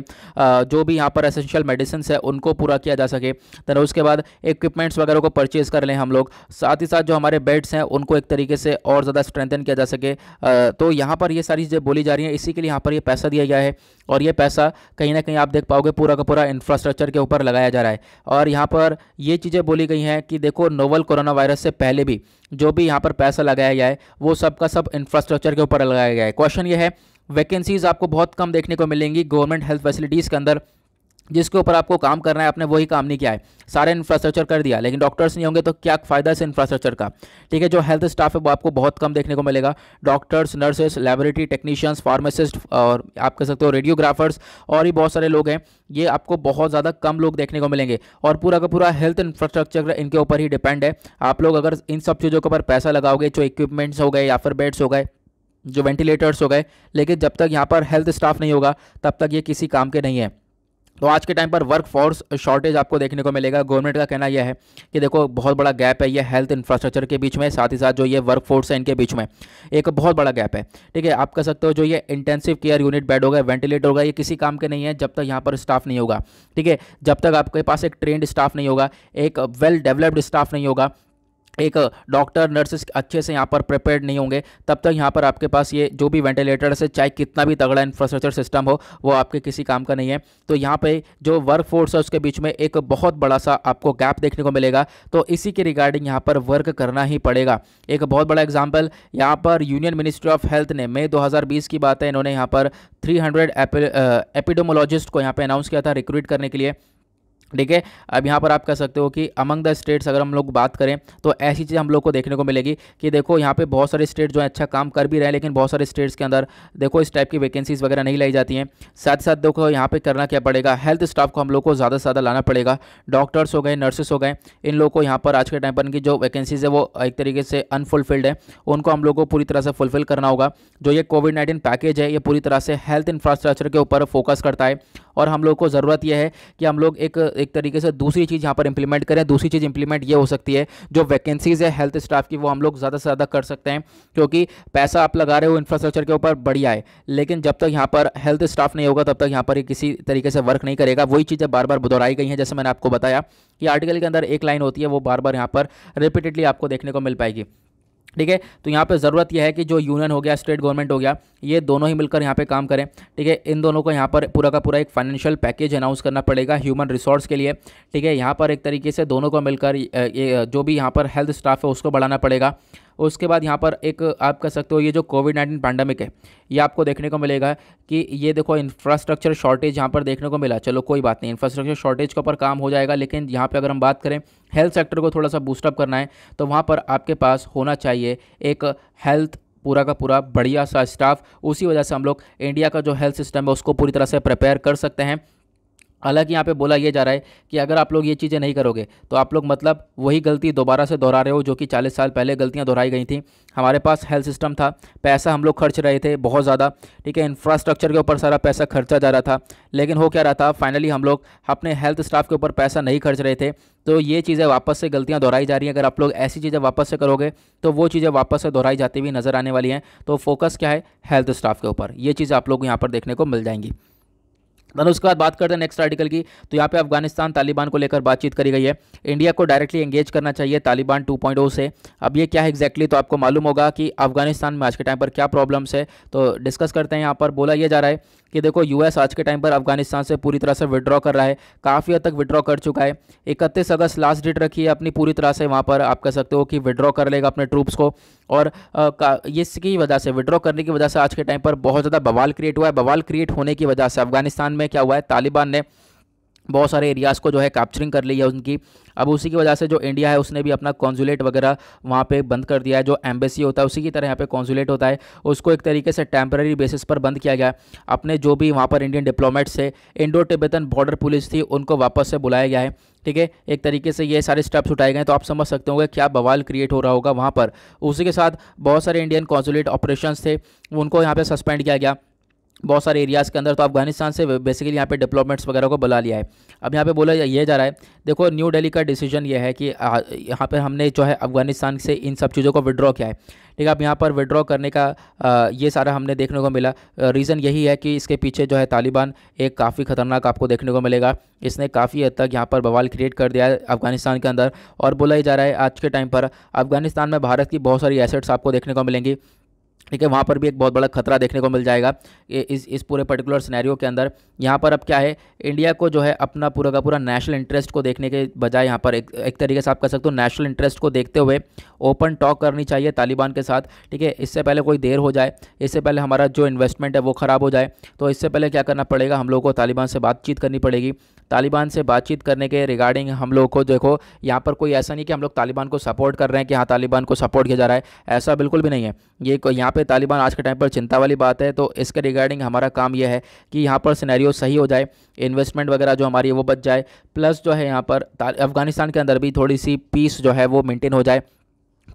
जो भी यहाँ पर एसेंशियल मेडिसिन है उनको पूरा किया जा सके देन उसके बाद इक्विपमेंट्स वगैरह को परचेज़ कर लें हम लोग साथ ही साथ जो हमारे बेड्स हैं उनको एक तरीके से और ज़्यादा स्ट्रेंथन किया जा सके तो यहाँ पर ये सारी चीज़ें बोली जा रही हैं इसी के लिए यहाँ पर ये पैसा दिया गया है और ये पैसा कहीं ना कहीं आप देख पाओगे पूरा का पूरा इंफ्रास्ट्रक्चर के ऊपर लगाया जा रहा है और यहाँ पर ये चीज़ें बोली गई हैं कि देखो नोवल कोरोना वायरस से पहले भी जो भी यहाँ पर पैसा लगाया गया है वो सब का सब इंफ्रास्ट्रक्चर के ऊपर लगाया गया है क्वेश्चन ये है वैकेंसीज़ आपको बहुत कम देखने को मिलेंगी गवर्नमेंट हेल्थ फैसिलिटीज़ के अंदर जिसके ऊपर आपको काम करना है आपने वही काम नहीं किया है सारे इंफ्रास्ट्रक्चर कर दिया लेकिन डॉक्टर्स नहीं होंगे तो क्या फ़ायदा है इंफ्रास्ट्रक्चर का ठीक है जो हेल्थ स्टाफ है वो आपको बहुत कम देखने को मिलेगा doctors nurses laboratory technicians pharmacist और आप कह सकते हो रेडियोग्राफर्स और भी बहुत सारे लोग हैं ये आपको बहुत ज़्यादा कम लोग देखने को मिलेंगे और पूरा का पूरा हेल्थ इंफ्रास्ट्रक्चर इनके ऊपर ही डिपेंड है आप लोग अगर इन सब चीज़ों के ऊपर पैसा लगाओगे जो इक्विपमेंट्स हो गए या फिर बेड्स हो गए जो वेंटिलेटर्स हो गए लेकिन जब तक यहाँ पर हेल्थ स्टाफ नहीं होगा तब तक ये किसी काम के नहीं है तो आज के टाइम पर वर्क फोर्स शॉर्टेज आपको देखने को मिलेगा गवर्नमेंट का कहना यह है कि देखो बहुत बड़ा गैप है ये हेल्थ इंफ्रास्ट्रक्चर के बीच में साथ ही साथ जो ये वर्क फोर्स है इनके बीच में एक बहुत बड़ा गैप है ठीक है आप कह सकते हो जो ये इंटेंसिव केयर यूनिट बेड होगा वेंटिलेटर होगा ये किसी काम के नहीं है जब तक यहाँ पर स्टाफ नहीं होगा ठीक है जब तक आपके पास एक ट्रेंड स्टाफ नहीं होगा एक वेल डेवलप्ड स्टाफ नहीं होगा एक डॉक्टर नर्सेस अच्छे से यहाँ पर प्रिपेयर्ड नहीं होंगे तब तक यहाँ पर आपके पास ये जो भी वेंटिलेटर्स है चाहे कितना भी तगड़ा इंफ्रास्ट्रक्चर सिस्टम हो वो आपके किसी काम का नहीं है तो यहाँ पे जो वर्क फोर्स है उसके बीच में एक बहुत बड़ा सा आपको गैप देखने को मिलेगा तो इसी के रिगार्डिंग यहाँ पर वर्क करना ही पड़ेगा एक बहुत बड़ा एग्जाम्पल यहाँ पर यूनियन मिनिस्ट्री ऑफ हेल्थ ने मई दो की बात है इन्होंने यहाँ पर हंड्रेड एपिडोमोलॉजिस्ट को यहाँ पर अनाउंस किया था रिक्रूट करने के लिए ठीक है अब यहाँ पर आप कह सकते हो कि अमंग द स्टेट्स अगर हम लोग बात करें तो ऐसी चीज़ हम लोग को देखने को मिलेगी कि देखो यहाँ पे बहुत सारे स्टेट जो है अच्छा काम कर भी रहे हैं लेकिन बहुत सारे स्टेट्स के अंदर देखो इस टाइप की वैकेंसीज़ वगैरह नहीं लाई जाती हैं साथ साथ देखो यहाँ पे करना क्या पड़ेगा हेल्थ स्टाफ को हम लोग को ज़्यादा से ज़्यादा लाना पड़ेगा डॉक्टर्स हो गए नर्सेस हो गए इन लोग को यहाँ पर आज के टाइम पर इनकी जो वैकेंसीज़ है वो एक तरीके से अनफुलफिल्ड है उनको हम लोग को पूरी तरह से फुलफिल करना होगा जो ये कोविड नाइन्टीन पैकेज है ये पूरी तरह से हेल्थ इंफ्रास्ट्रक्चर के ऊपर फोकस करता है और हम लोग को ज़रूरत यह है कि हम लोग एक एक तरीके से दूसरी चीज़ यहाँ पर इंप्लीमेंट करें दूसरी चीज़ इंप्लीमेंट ये हो सकती है जो वैकेंसीज़ है हेल्थ स्टाफ की वो हम लोग ज़्यादा से ज़्यादा कर सकते हैं क्योंकि पैसा आप लगा रहे हो इंफ्रास्ट्रक्चर के ऊपर बढ़िया है लेकिन जब तक यहाँ पर हेल्थ स्टाफ नहीं होगा तब तक यहाँ पर किसी तरीके से वर्क नहीं करेगा वही चीज़ें बार बार दोहराई गई हैं जैसे मैंने आपको बताया कि आर्टिकल के अंदर एक लाइन होती है वो बार बार यहाँ पर रिपीटेडली आपको देखने को मिल पाएगी ठीक है तो यहाँ पे ज़रूरत यह है कि जो यूनियन हो गया स्टेट गवर्नमेंट हो गया ये दोनों ही मिलकर यहाँ पे काम करें ठीक है इन दोनों को यहाँ पर पूरा का पूरा एक फाइनेंशियल पैकेज अनाउंस करना पड़ेगा ह्यूमन रिसोर्स के लिए ठीक है यहाँ पर एक तरीके से दोनों को मिलकर जो भी यहाँ पर हेल्थ स्टाफ है उसको बढ़ाना पड़ेगा उसके बाद यहाँ पर एक आप कह सकते हो ये जो कोविड नाइन्टीन पैंडमिक है ये आपको देखने को मिलेगा कि ये देखो इंफ्रास्ट्रक्चर शॉर्टेज यहाँ पर देखने को मिला चलो कोई बात नहीं इंफ्रास्ट्रक्चर शॉर्टेज के ऊपर काम हो जाएगा लेकिन यहाँ पर अगर हम बात करें हेल्थ सेक्टर को थोड़ा सा बूस्टअप करना है तो वहाँ पर आपके पास होना चाहिए एक हेल्थ पूरा का पूरा बढ़िया सा स्टाफ उसी वजह से हम लोग इंडिया का जो हेल्थ सिस्टम है उसको पूरी तरह से प्रिपेयर कर सकते हैं हालांकि यहाँ पे बोला यह जा रहा है कि अगर आप लोग ये चीज़ें नहीं करोगे तो आप लोग मतलब वही गलती दोबारा से दोहरा रहे हो जो कि 40 साल पहले गलतियाँ दोहराई गई थी हमारे पास हेल्थ सिस्टम था पैसा हम लोग खर्च रहे थे बहुत ज़्यादा ठीक है इंफ्रास्ट्रक्चर के ऊपर सारा पैसा खर्चा जा रहा था लेकिन हो क्या रहा था फाइनली हम लोग अपने हेल्थ स्टाफ के ऊपर पैसा नहीं खर्च रहे थे तो ये चीज़ें वापस से गलतियाँ दोहराई जा रही हैं अगर आप लोग ऐसी चीज़ें वापस से करोगे तो वो चीज़ें वापस से दोहराई जाती हुई नज़र आने वाली हैं तो फोकस क्या है हेल्थ स्टाफ के ऊपर ये चीज़ें आप लोग यहाँ पर देखने को मिल जाएंगी मैंने मतलब उसके बाद बात करते हैं नेक्स्ट आर्टिकल की तो यहाँ पे अफगानिस्तान तालिबान को लेकर बातचीत करी गई है इंडिया को डायरेक्टली एंगेज करना चाहिए तालिबान 2.0 से अब ये क्या है एग्जैक्टली exactly? तो आपको मालूम होगा कि अफगानिस्तान में आज के टाइम पर क्या प्रॉब्लम्स है तो डिस्कस करते हैं यहाँ पर बोला यह जा रहा है कि देखो यूएस आज के टाइम पर अफगानिस्तान से पूरी तरह से विड्रॉ कर रहा है काफ़ी हद तक विड्रॉ कर चुका है इकतीस अगस्त लास्ट डेट रखी है अपनी पूरी तरह से वहाँ पर आप कह सकते हो कि विड्रॉ कर लेगा अपने ट्रूप्स को और इसकी वजह से विड्रॉ करने की वजह से आज के टाइम पर बहुत ज़्यादा बवाल क्रिएट हुआ है बवाल क्रिएट होने की वजह से अफगानिस्तान में क्या हुआ है तालिबान ने बहुत सारे एरियाज़ को जो है कैप्चरिंग कर ली है उनकी अब उसी की वजह से जो इंडिया है उसने भी अपना कॉन्जुलेट वगैरह वहाँ पे बंद कर दिया है जो एम्बेसी होता है उसी की तरह यहाँ पे कॉन्जुलेट होता है उसको एक तरीके से टेम्प्रेरी बेसिस पर बंद किया गया अपने जो भी वहाँ पर इंडियन डिप्लोमेट्स थे इंडो टिबेतन बॉर्डर पुलिस थी उनको वापस से बुलाया गया है ठीक है एक तरीके से ये सारे स्टेप्स उठाए गए तो आप समझ सकते होंगे क्या बवाल क्रिएट हो रहा होगा वहाँ पर उसी के साथ बहुत सारे इंडियन कॉन्जुलेट ऑपरेशन थे उनको यहाँ पर सस्पेंड किया गया बहुत सारे एरियाज़ के अंदर तो अफगानिस्तान से बेसिकली यहाँ पे डेवलपमेंट्स वगैरह को बुला लिया है अब यहाँ पे बोला यह जा रहा है देखो न्यू दिल्ली का डिसीजन ये है कि यहाँ पे हमने जो है अफगानिस्तान से इन सब चीज़ों को विड्रॉ किया है ठीक है अब यहाँ पर विड्रॉ करने का ये सारा हमने देखने को मिला रीज़न यही है कि इसके पीछे जो है तालिबान एक काफ़ी ख़तरनाक आपको देखने को मिलेगा इसने काफ़ी हद तक यहाँ पर बवाल क्रिएट कर दिया है अफगानिस्तान के अंदर और बोला ही जा रहा है आज के टाइम पर अफगानिस्तान में भारत की बहुत सारी एसेट्स आपको देखने को मिलेंगी ठीक है वहाँ पर भी एक बहुत बड़ा खतरा देखने को मिल जाएगा इस इस पूरे पर्टिकुलर सिनेरियो के अंदर यहाँ पर अब क्या है इंडिया को जो है अपना पूरा का पूरा नेशनल इंटरेस्ट को देखने के बजाय यहाँ पर एक एक तरीके से आप कह सकते हो नेशनल इंटरेस्ट को देखते हुए ओपन टॉक करनी चाहिए तालिबान के साथ ठीक है इससे पहले कोई देर हो जाए इससे पहले हमारा जो इन्वेस्टमेंट है वो ख़राब हो जाए तो इससे पहले क्या करना पड़ेगा हम लोग को तालिबान से बातचीत करनी पड़ेगी तालिबान से बातचीत करने के रिगार्डिंग हम लोग को देखो यहाँ पर कोई ऐसा नहीं कि हम लोग तालिबान को सपोर्ट कर रहे हैं कि हाँ तालिबान को सपोर्ट किया जा रहा है ऐसा बिल्कुल भी नहीं है ये यहाँ पर तालिबान आज के टाइम पर चिंता वाली बात है तो इसके रिगार्डिंग हमारा काम यह है कि यहाँ पर सिनेरियो सही हो जाए इन्वेस्टमेंट वगैरह जो हमारी है वो बच जाए प्लस जो है यहाँ पर अफगानिस्तान के अंदर भी थोड़ी सी पीस जो है वो मेंटेन हो जाए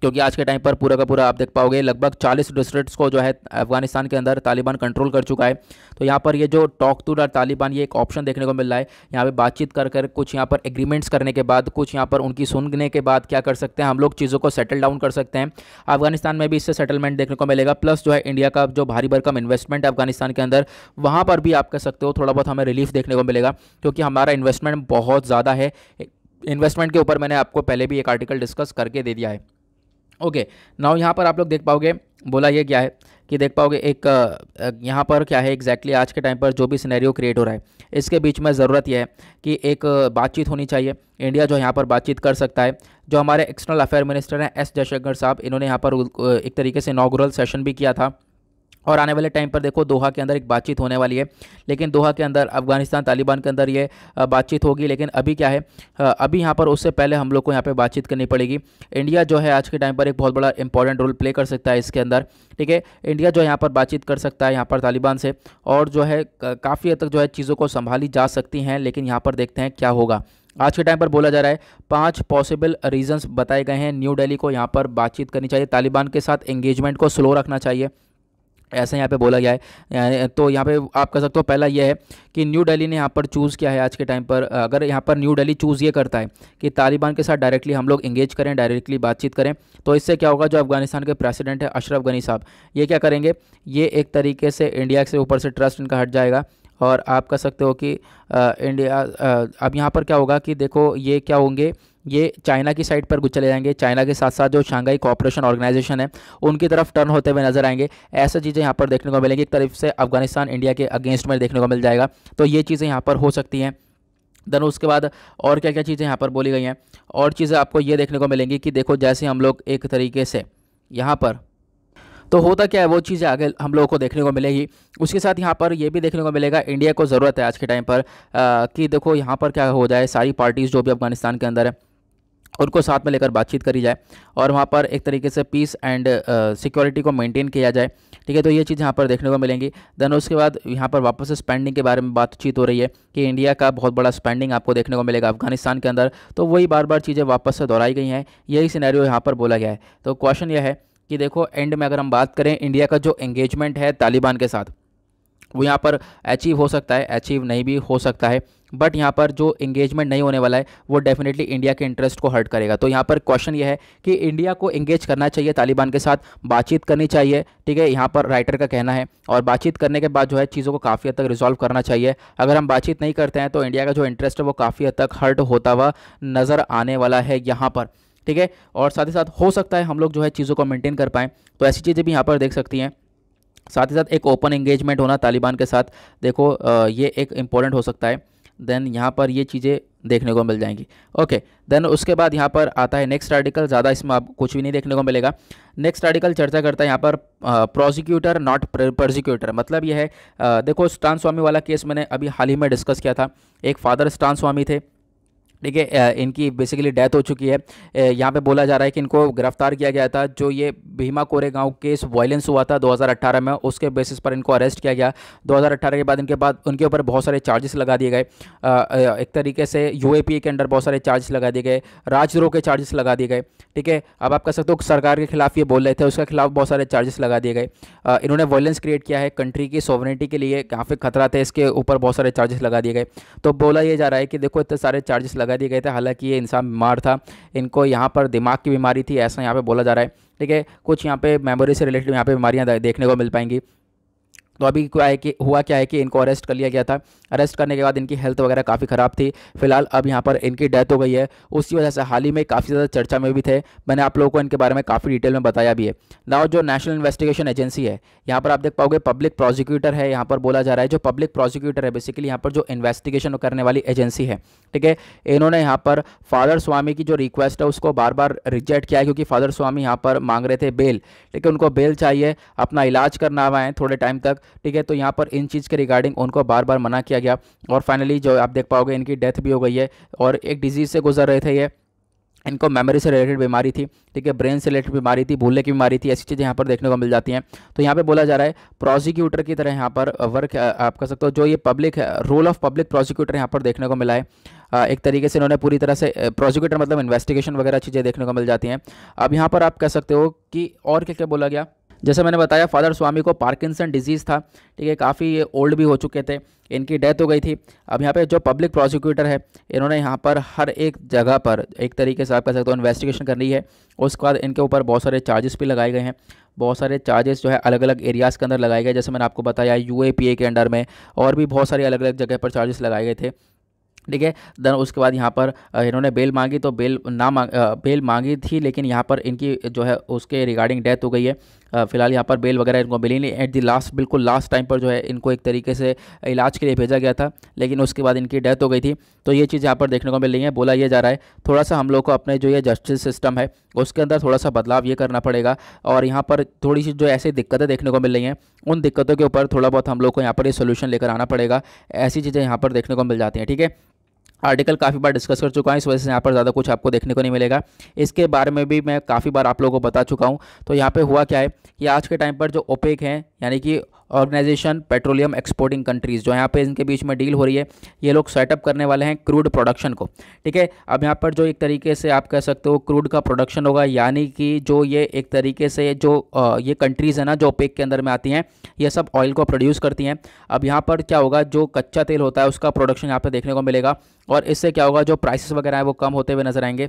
क्योंकि आज के टाइम पर पूरा का पूरा आप देख पाओगे लगभग 40 डिस्ट्रिक्ट्स को जो है अफगानिस्तान के अंदर तालिबान कंट्रोल कर चुका है तो यहाँ पर ये जो टॉक टू द तालिबान ये एक ऑप्शन देखने को मिल रहा है यहाँ पर बातचीत कर कर कुछ यहाँ पर एग्रीमेंट्स करने के बाद कुछ यहाँ पर उनकी सुनने के बाद क्या कर सकते हैं हम लोग चीज़ों को सेटल डाउन कर सकते हैं अफगानिस्तान में भी इससे सेटलमेंट देखने को मिलेगा प्लस जो है इंडिया का जो भारी भरकम इन्वेस्टमेंट अफगानिस्तान के अंदर वहाँ पर भी आप कह सकते हो थोड़ा बहुत हमें रिलीफ देखने को मिलेगा क्योंकि हमारा इन्वेस्टमेंट बहुत ज़्यादा है इन्वेस्टमेंट के ऊपर मैंने आपको पहले भी एक आर्टिकल डिस्कस करके दे दिया है ओके नाउ यहाँ पर आप लोग देख पाओगे बोला ये क्या है कि देख पाओगे एक यहाँ पर क्या है एग्जैक्टली exactly आज के टाइम पर जो भी सिनेरियो क्रिएट हो रहा है इसके बीच में ज़रूरत यह है कि एक बातचीत होनी चाहिए इंडिया जो यहाँ पर बातचीत कर सकता है जो हमारे एक्सटर्नल अफेयर मिनिस्टर हैं एस जयशंकर साहब इन्होंने यहाँ पर एक तरीके से नॉगरल सेशन भी किया था और आने वाले टाइम पर देखो दोहा के अंदर एक बातचीत होने वाली है लेकिन दोहा के अंदर अफगानिस्तान तालिबान के अंदर ये बातचीत होगी लेकिन अभी क्या है अभी यहाँ पर उससे पहले हम लोग को यहाँ पर बातचीत करनी पड़ेगी इंडिया जो है आज के टाइम पर एक बहुत बड़ा इंपॉर्टेंट रोल प्ले कर सकता है इसके अंदर ठीक है इंडिया जो है यहाँ पर बातचीत कर सकता है यहाँ पर तालिबान से और जो है काफ़ी हद तक जो है चीज़ों को संभाली जा सकती हैं लेकिन यहाँ पर देखते हैं क्या होगा आज के टाइम पर बोला जा रहा है पांच पॉसिबल रीजंस बताए गए हैं न्यू दिल्ली को यहाँ पर बातचीत करनी चाहिए तालिबान के साथ एंगेजमेंट को स्लो रखना चाहिए ऐसा यहाँ पे बोला गया है तो यहाँ पे आप कह सकते हो पहला ये है कि न्यू दिल्ली ने यहाँ पर चूज़ किया है आज के टाइम पर अगर यहाँ पर न्यू दिल्ली चूज़ ये करता है कि तालिबान के साथ डायरेक्टली हम लोग इंगेज करें डायरेक्टली बातचीत करें तो इससे क्या होगा जो अफगानिस्तान के प्रेसिडेंट है अशरफ गनी साहब ये क्या करेंगे ये एक तरीके से इंडिया से ऊपर से ट्रस्ट इनका हट जाएगा और आप कह सकते हो कि आ, इंडिया आ, अब यहाँ पर क्या होगा कि देखो ये क्या होंगे ये चाइना की साइड पर चले जाएंगे चाइना के साथ साथ जो शांघाई कॉपरेशन ऑर्गेनाइजेशन है उनकी तरफ टर्न होते हुए नजर आएंगे ऐसा चीज़ें यहाँ पर देखने को मिलेंगी एक तरफ से अफगानिस्तान इंडिया के अगेंस्ट में देखने को मिल जाएगा तो ये चीज़ें यहाँ पर हो सकती हैं देन उसके बाद और क्या क्या चीज़ें यहाँ पर बोली गई हैं और चीज़ें आपको ये देखने को मिलेंगी कि देखो जैसे हम लोग एक तरीके से यहाँ पर तो होता क्या है वो चीज़ें आगे हम लोगों को देखने को मिलेगी उसके साथ यहाँ पर ये भी देखने को मिलेगा इंडिया को ज़रूरत है आज के टाइम पर आ, कि देखो यहाँ पर क्या हो जाए सारी पार्टीज़ जो भी अफगानिस्तान के अंदर है उनको साथ में लेकर बातचीत करी जाए और वहाँ पर एक तरीके से पीस एंड सिक्योरिटी को मेंटेन किया जाए ठीक है तो ये चीज़ यहाँ पर देखने को मिलेंगी देन उसके बाद यहाँ पर वापस से स्पेंडिंग के बारे में बातचीत हो रही है कि इंडिया का बहुत बड़ा स्पेंडिंग आपको देखने को मिलेगा अफगानिस्तान के अंदर तो वही बार बार चीज़ें वापस से दोहराई गई हैं यही सिनेरियो यहाँ पर बोला गया है तो क्वेश्चन यह है कि देखो एंड में अगर हम बात करें इंडिया का जो एंगेजमेंट है तालिबान के साथ वो यहाँ पर अचीव हो सकता है अचीव नहीं भी हो सकता है बट यहाँ पर जो इंगेजमेंट नहीं होने वाला है वो डेफिनेटली इंडिया के इंटरेस्ट को हर्ट करेगा तो यहाँ पर क्वेश्चन ये है कि इंडिया को इंगेज करना चाहिए तालिबान के साथ बातचीत करनी चाहिए ठीक है यहाँ पर राइटर का कहना है और बातचीत करने के बाद जो है चीज़ों को काफ़ी हद तक रिजॉल्व करना चाहिए अगर हम बातचीत नहीं करते हैं तो इंडिया का जो इंटरेस्ट है वो काफ़ी हद तक हर्ट होता हुआ नज़र आने वाला है यहाँ पर ठीक है और साथ ही साथ हो सकता है हम लोग जो है चीज़ों को मेनटेन कर पाएँ तो ऐसी चीज़ें भी यहाँ पर देख सकती हैं साथ ही साथ एक ओपन एंगेजमेंट होना तालिबान के साथ देखो ये एक इम्पॉर्टेंट हो सकता है देन यहाँ पर ये चीज़ें देखने को मिल जाएंगी ओके देन उसके बाद यहाँ पर आता है नेक्स्ट आर्टिकल ज़्यादा इसमें आप कुछ भी नहीं देखने को मिलेगा नेक्स्ट आर्टिकल चर्चा करता है यहाँ पर प्रोसिक्यूटर नॉट प्रोसिक्यूटर मतलब यह है आ, देखो स्टान स्वामी वाला केस मैंने अभी हाल ही में डिस्कस किया था एक फादर स्टान स्वामी थे ठीक है इनकी बेसिकली डेथ हो चुकी है यहाँ पे बोला जा रहा है कि इनको गिरफ्तार किया गया था जो ये भीमा कोरे गांव केस वायलेंस हुआ था 2018 में उसके बेसिस पर इनको अरेस्ट किया गया 2018 के बाद इनके बाद उनके ऊपर बहुत सारे चार्जेस लगा दिए गए एक तरीके से यू के अंडर बहुत सारे चार्जेस लगा दिए गए राजद्रोह के चार्जेस लगा दिए गए ठीक है अब आप कह सकते हो सरकार के खिलाफ ये बोल रहे थे उसके खिलाफ बहुत सारे चार्जेस लगा दिए गए इन्होंने वायलेंस क्रिएट किया है कंट्री की सॉवरिटी के लिए काफ़ी खतरा था इसके ऊपर बहुत सारे चार्जेस लगा दिए गए तो बोला यह जा रहा है कि देखो इतने सारे चार्जेस लगाए लगा दिए गए थे हालांकि ये इंसान बीमार था इनको यहाँ पर दिमाग की बीमारी थी ऐसा यहाँ पर बोला जा रहा है ठीक है कुछ यहाँ पर मेमोरी से रिलेटेड यहाँ पर बीमारियाँ देखने को मिल पाएंगी तो अभी क्या है कि हुआ क्या है कि इनको अरेस्ट कर लिया गया था अरेस्ट करने के बाद इनकी हेल्थ वगैरह काफ़ी ख़राब थी फिलहाल अब यहाँ पर इनकी डेथ हो गई है उसी वजह से हाल ही में काफ़ी ज़्यादा चर्चा में भी थे मैंने आप लोगों को इनके बारे में काफ़ी डिटेल में बताया भी है नाव जो नेशनल इन्वेस्टिगेशन एजेंसी है यहाँ पर आप देख पाओगे पब्लिक प्रोसिक्यूटर है यहाँ पर बोला जा रहा है जो पब्लिक प्रोसिक्यूटर है बेसिकली यहाँ पर जो इन्वेस्टिगेशन करने वाली एजेंसी है ठीक है इन्होंने यहाँ पर फादर स्वामी की जो रिक्वेस्ट है उसको बार बार रिजेक्ट किया है क्योंकि फादर स्वामी यहाँ पर मांग रहे थे बेल ठीक है उनको बेल चाहिए अपना इलाज करना हुआ है थोड़े टाइम तक ठीक है तो यहाँ पर इन चीज़ के रिगार्डिंग उनको बार बार मना किया गया और फाइनली जो आप देख पाओगे इनकी डेथ भी हो गई है और एक डिजीज़ से गुजर रहे थे ये इनको मेमोरी से रिलेटेड बीमारी थी ठीक है ब्रेन से रिलेटेड बीमारी थी भूलने की बीमारी थी ऐसी चीज़ें यहाँ पर देखने को मिल जाती हैं तो यहाँ पे बोला जा रहा है प्रोसिक्यूटर की तरह यहाँ पर वर्क uh, uh, आप कह सकते हो जो ये public role of public prosecutor यहाँ पर देखने को मिला है uh, एक तरीके से इन्होंने पूरी तरह से प्रोसिक्यूटर मतलब इन्वेस्टिगेशन वगैरह चीज़ें देखने को मिल जाती हैं अब यहाँ पर आप कह सकते हो कि और क्या क्या बोला गया जैसे मैंने बताया फादर स्वामी को पार्किंसन डिजीज़ था ठीक है काफ़ी ओल्ड भी हो चुके थे इनकी डेथ हो गई थी अब यहाँ पे जो पब्लिक प्रोसिक्यूटर है इन्होंने यहाँ पर हर एक जगह पर एक तरीके से आप कह सकते हो इन्वेस्टिगेशन कर रही है उसके बाद इनके ऊपर बहुत सारे चार्जेस भी लगाए गए हैं बहुत सारे चार्जेस जो है अलग अलग एरियाज़ के अंदर लगाए गए जैसे मैंने आपको बताया यू के अंडर में और भी बहुत सारी अलग अलग जगह पर चार्जेस लगाए गए थे ठीक है देन उसके बाद यहाँ पर इन्होंने बेल मांगी तो बेल ना मांग बेल मांगी थी लेकिन यहाँ पर इनकी जो है उसके रिगार्डिंग डेथ हो गई है फिलहाल यहाँ पर बेल वगैरह इनको मिली नहीं एट दी लास्ट बिल्कुल लास्ट टाइम पर जो है इनको एक तरीके से इलाज के लिए भेजा गया था लेकिन उसके बाद इनकी डेथ हो गई थी तो ये चीज़ यहाँ पर देखने को मिल रही है बोला यह जा रहा है थोड़ा सा हम लोग को अपने जो ये जस्टिस सिस्टम है उसके अंदर थोड़ा सा बदलाव ये करना पड़ेगा और यहाँ पर थोड़ी सी जो ऐसी दिक्कतें देखने को मिल रही हैं उन दिक्कतों के ऊपर थोड़ा बहुत हम लोग को यहाँ पर ये सोल्यूशन लेकर आना पड़ेगा ऐसी चीज़ें यहाँ पर देखने को मिल जाती हैं ठीक है आर्टिकल काफ़ी बार डिस्कस कर चुका हूँ इस वजह से यहाँ पर ज़्यादा कुछ आपको देखने को नहीं मिलेगा इसके बारे में भी मैं काफ़ी बार आप लोगों को बता चुका हूँ तो यहाँ पर हुआ क्या है कि आज के टाइम पर जो ओपेक हैं यानी कि ऑर्गेनाइजेशन पेट्रोलियम एक्सपोर्टिंग कंट्रीज़ जो यहाँ पे इनके बीच में डील हो रही है ये लोग सेटअप करने वाले हैं क्रूड प्रोडक्शन को ठीक है अब यहाँ पर जो एक तरीके से आप कह सकते हो क्रूड का प्रोडक्शन होगा यानी कि जो ये एक तरीके से जो ये कंट्रीज़ है ना जो ओपेक के अंदर में आती हैं ये सब ऑयल को प्रोड्यूस करती हैं अब यहाँ पर क्या होगा जो कच्चा तेल होता है उसका प्रोडक्शन यहाँ पर देखने को मिलेगा और इससे क्या होगा जो प्राइसेस वगैरह हैं वो कम होते हुए नजर आएंगे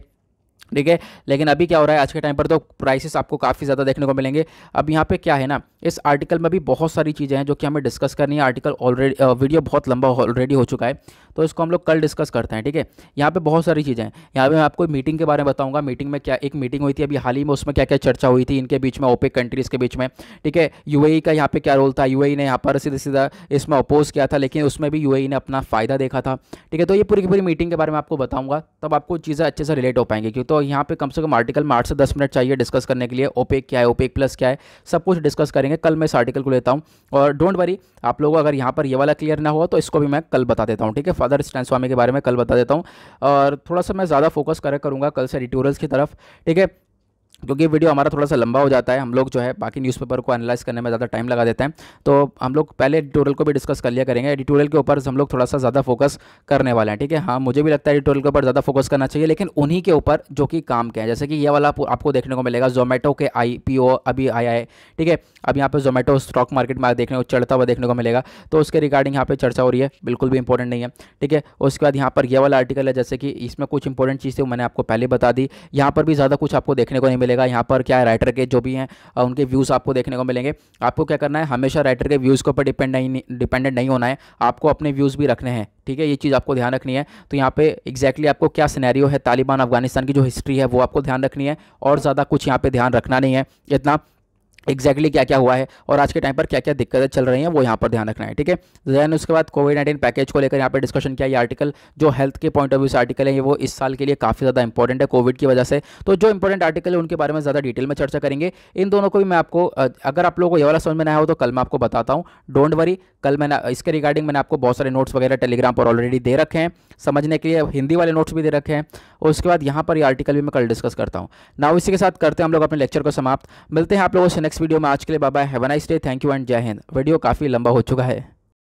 ठीक है लेकिन अभी क्या हो रहा है आज के टाइम पर तो प्राइसेस आपको काफ़ी ज़्यादा देखने को मिलेंगे अब यहाँ पे क्या है ना इस आर्टिकल में भी बहुत सारी चीज़ें हैं जो कि हमें डिस्कस करनी है आर्टिकल ऑलरेडी वीडियो बहुत लंबा ऑलरेडी हो चुका है तो इसको हम लोग कल डिस्कस करते हैं ठीक है यहाँ पर बहुत सारी चीज़ें हैं यहाँ पर मैं आपको मीटिंग के बारे में बताऊँगा मीटिंग में क्या एक मीटिंग हुई थी अभी हाल ही में उसमें क्या क्या चर्चा हुई थी इनके बीच में ओपे कंट्रीज़ के बीच में ठीक है यू e का यहाँ पर क्या रोल था यू e ने यहाँ पर सीधा सीधा इसमें अपोज किया था लेकिन उसमें भी यू e ने अपना फ़ायदा देखा था ठीक है तो ये पूरी की पूरी मीटिंग के बारे में आपको बताऊँगा तब आपको चीज़ें अच्छे से रिलेट हो पाएंगे क्योंकि तो तो यहाँ पे कम से कम आर्टिकल में आठ से दस मिनट चाहिए डिस्कस करने के लिए ओपेक क्या है ओपेक प्लस क्या है सब कुछ डिस्कस करेंगे कल मैं इस आर्टिकल को लेता हूँ और डोंट वरी आप लोगों अगर यहाँ पर ये वाला क्लियर ना हुआ तो इसको भी मैं कल बता देता हूँ ठीक है फादर स्टैंड स्वामी के बारे में कल बता देता हूँ और थोड़ा सा मैं ज़्यादा फोकस करूँगा कल से एडिटोरियल्स की तरफ ठीक है क्योंकि वीडियो हमारा थोड़ा सा लंबा हो जाता है हम लोग जो है बाकी न्यूज़पेपर को एनालाइज करने में ज़्यादा टाइम लगा देते हैं तो हम लोग पहले एडिटोरियल को भी डिस्कस कर लिया करेंगे एडिटोरियल के ऊपर हम लोग थोड़ा सा ज़्यादा फोकस करने वाले हैं ठीक है हाँ मुझे भी लगता है एडिटोरियल के ऊपर ज़्यादा फोकस करना चाहिए लेकिन उन्हीं के ऊपर जो कि काम के हैं जैसे कि ये वाला आप, आपको देखने को मिलेगा जोमेटो के आई अभी आया है ठीक है अब यहाँ पर जोमेटो स्टॉक मार्केट में देखने को चढ़ता हुआ देखने को मिलेगा तो उसके रिगार्डिंग यहाँ पर चर्चा हो रही है बिल्कुल भी इंपॉर्टेंट नहीं है ठीक है उसके बाद यहाँ पर यह वाला आर्टिकल है जैसे कि इसमें कुछ इंपॉर्टेंट चीज़ थी मैंने आपको पहले बता दी यहाँ पर भी ज़्यादा कुछ आपको देखने को नहीं मिलेगा यहाँ पर क्या है राइटर के जो भी हैं उनके व्यूज़ आपको देखने को मिलेंगे आपको क्या करना है हमेशा राइटर के व्यूज़ के ऊपर डिपेंड नहीं डिपेंडेंट नहीं होना है आपको अपने व्यूज़ भी रखने हैं ठीक है ये चीज़ आपको ध्यान रखनी है तो यहाँ पे एग्जैक्टली आपको क्या सिनेरियो है तालिबान अफगानिस्तान की जो हिस्ट्री है वो आपको ध्यान रखनी है और ज़्यादा कुछ यहाँ पे ध्यान रखना नहीं है इतना एग्जैक्टली exactly क्या क्या हुआ है और आज के टाइम पर क्या क्या दिक्कतें चल रही हैं वो यहाँ पर ध्यान रखना है ठीक है दैन उसके बाद कोविड नाइन्टीन पैकेज को लेकर यहाँ पर डिस्कशन किया ये आर्टिकल जो हेल्थ के पॉइंट ऑफ व्यू से आर्टिकल है ये वो इस साल के लिए काफ़ी ज़्यादा इंपॉर्टेंट है कोविड की वजह से तो जो इंपॉर्टेंट आर्टिकल है उनके बारे में ज़्यादा डिटेल में चर्चा करेंगे इन दोनों को भी मैं आपको अगर आप लोगों को ये वाला समझ में आया हो तो कल मैं आपको बताता हूँ डोंट वरी कल मैंने इसके रिगार्डिंग मैंने आपको बहुत सारे नोट्स वगैरह टेलीग्राम पर ऑलरेडी दे रखे हैं समझने के लिए हिंदी वाले नोट्स भी दे रखे हैं और उसके बाद यहाँ पर ये आर्टिकल भी मैं कल डिस्कस करता हूँ नाउ इसी के साथ करते हैं हम लोग अपने लेक्चर को समाप्त मिलते हैं आप लोगों से नेक्स्ट नेक्स्ट वीडियो में आज के लिए बाबा have nice day thank you and जय हिंद वीडियो काफ़ी लंबा हो चुका है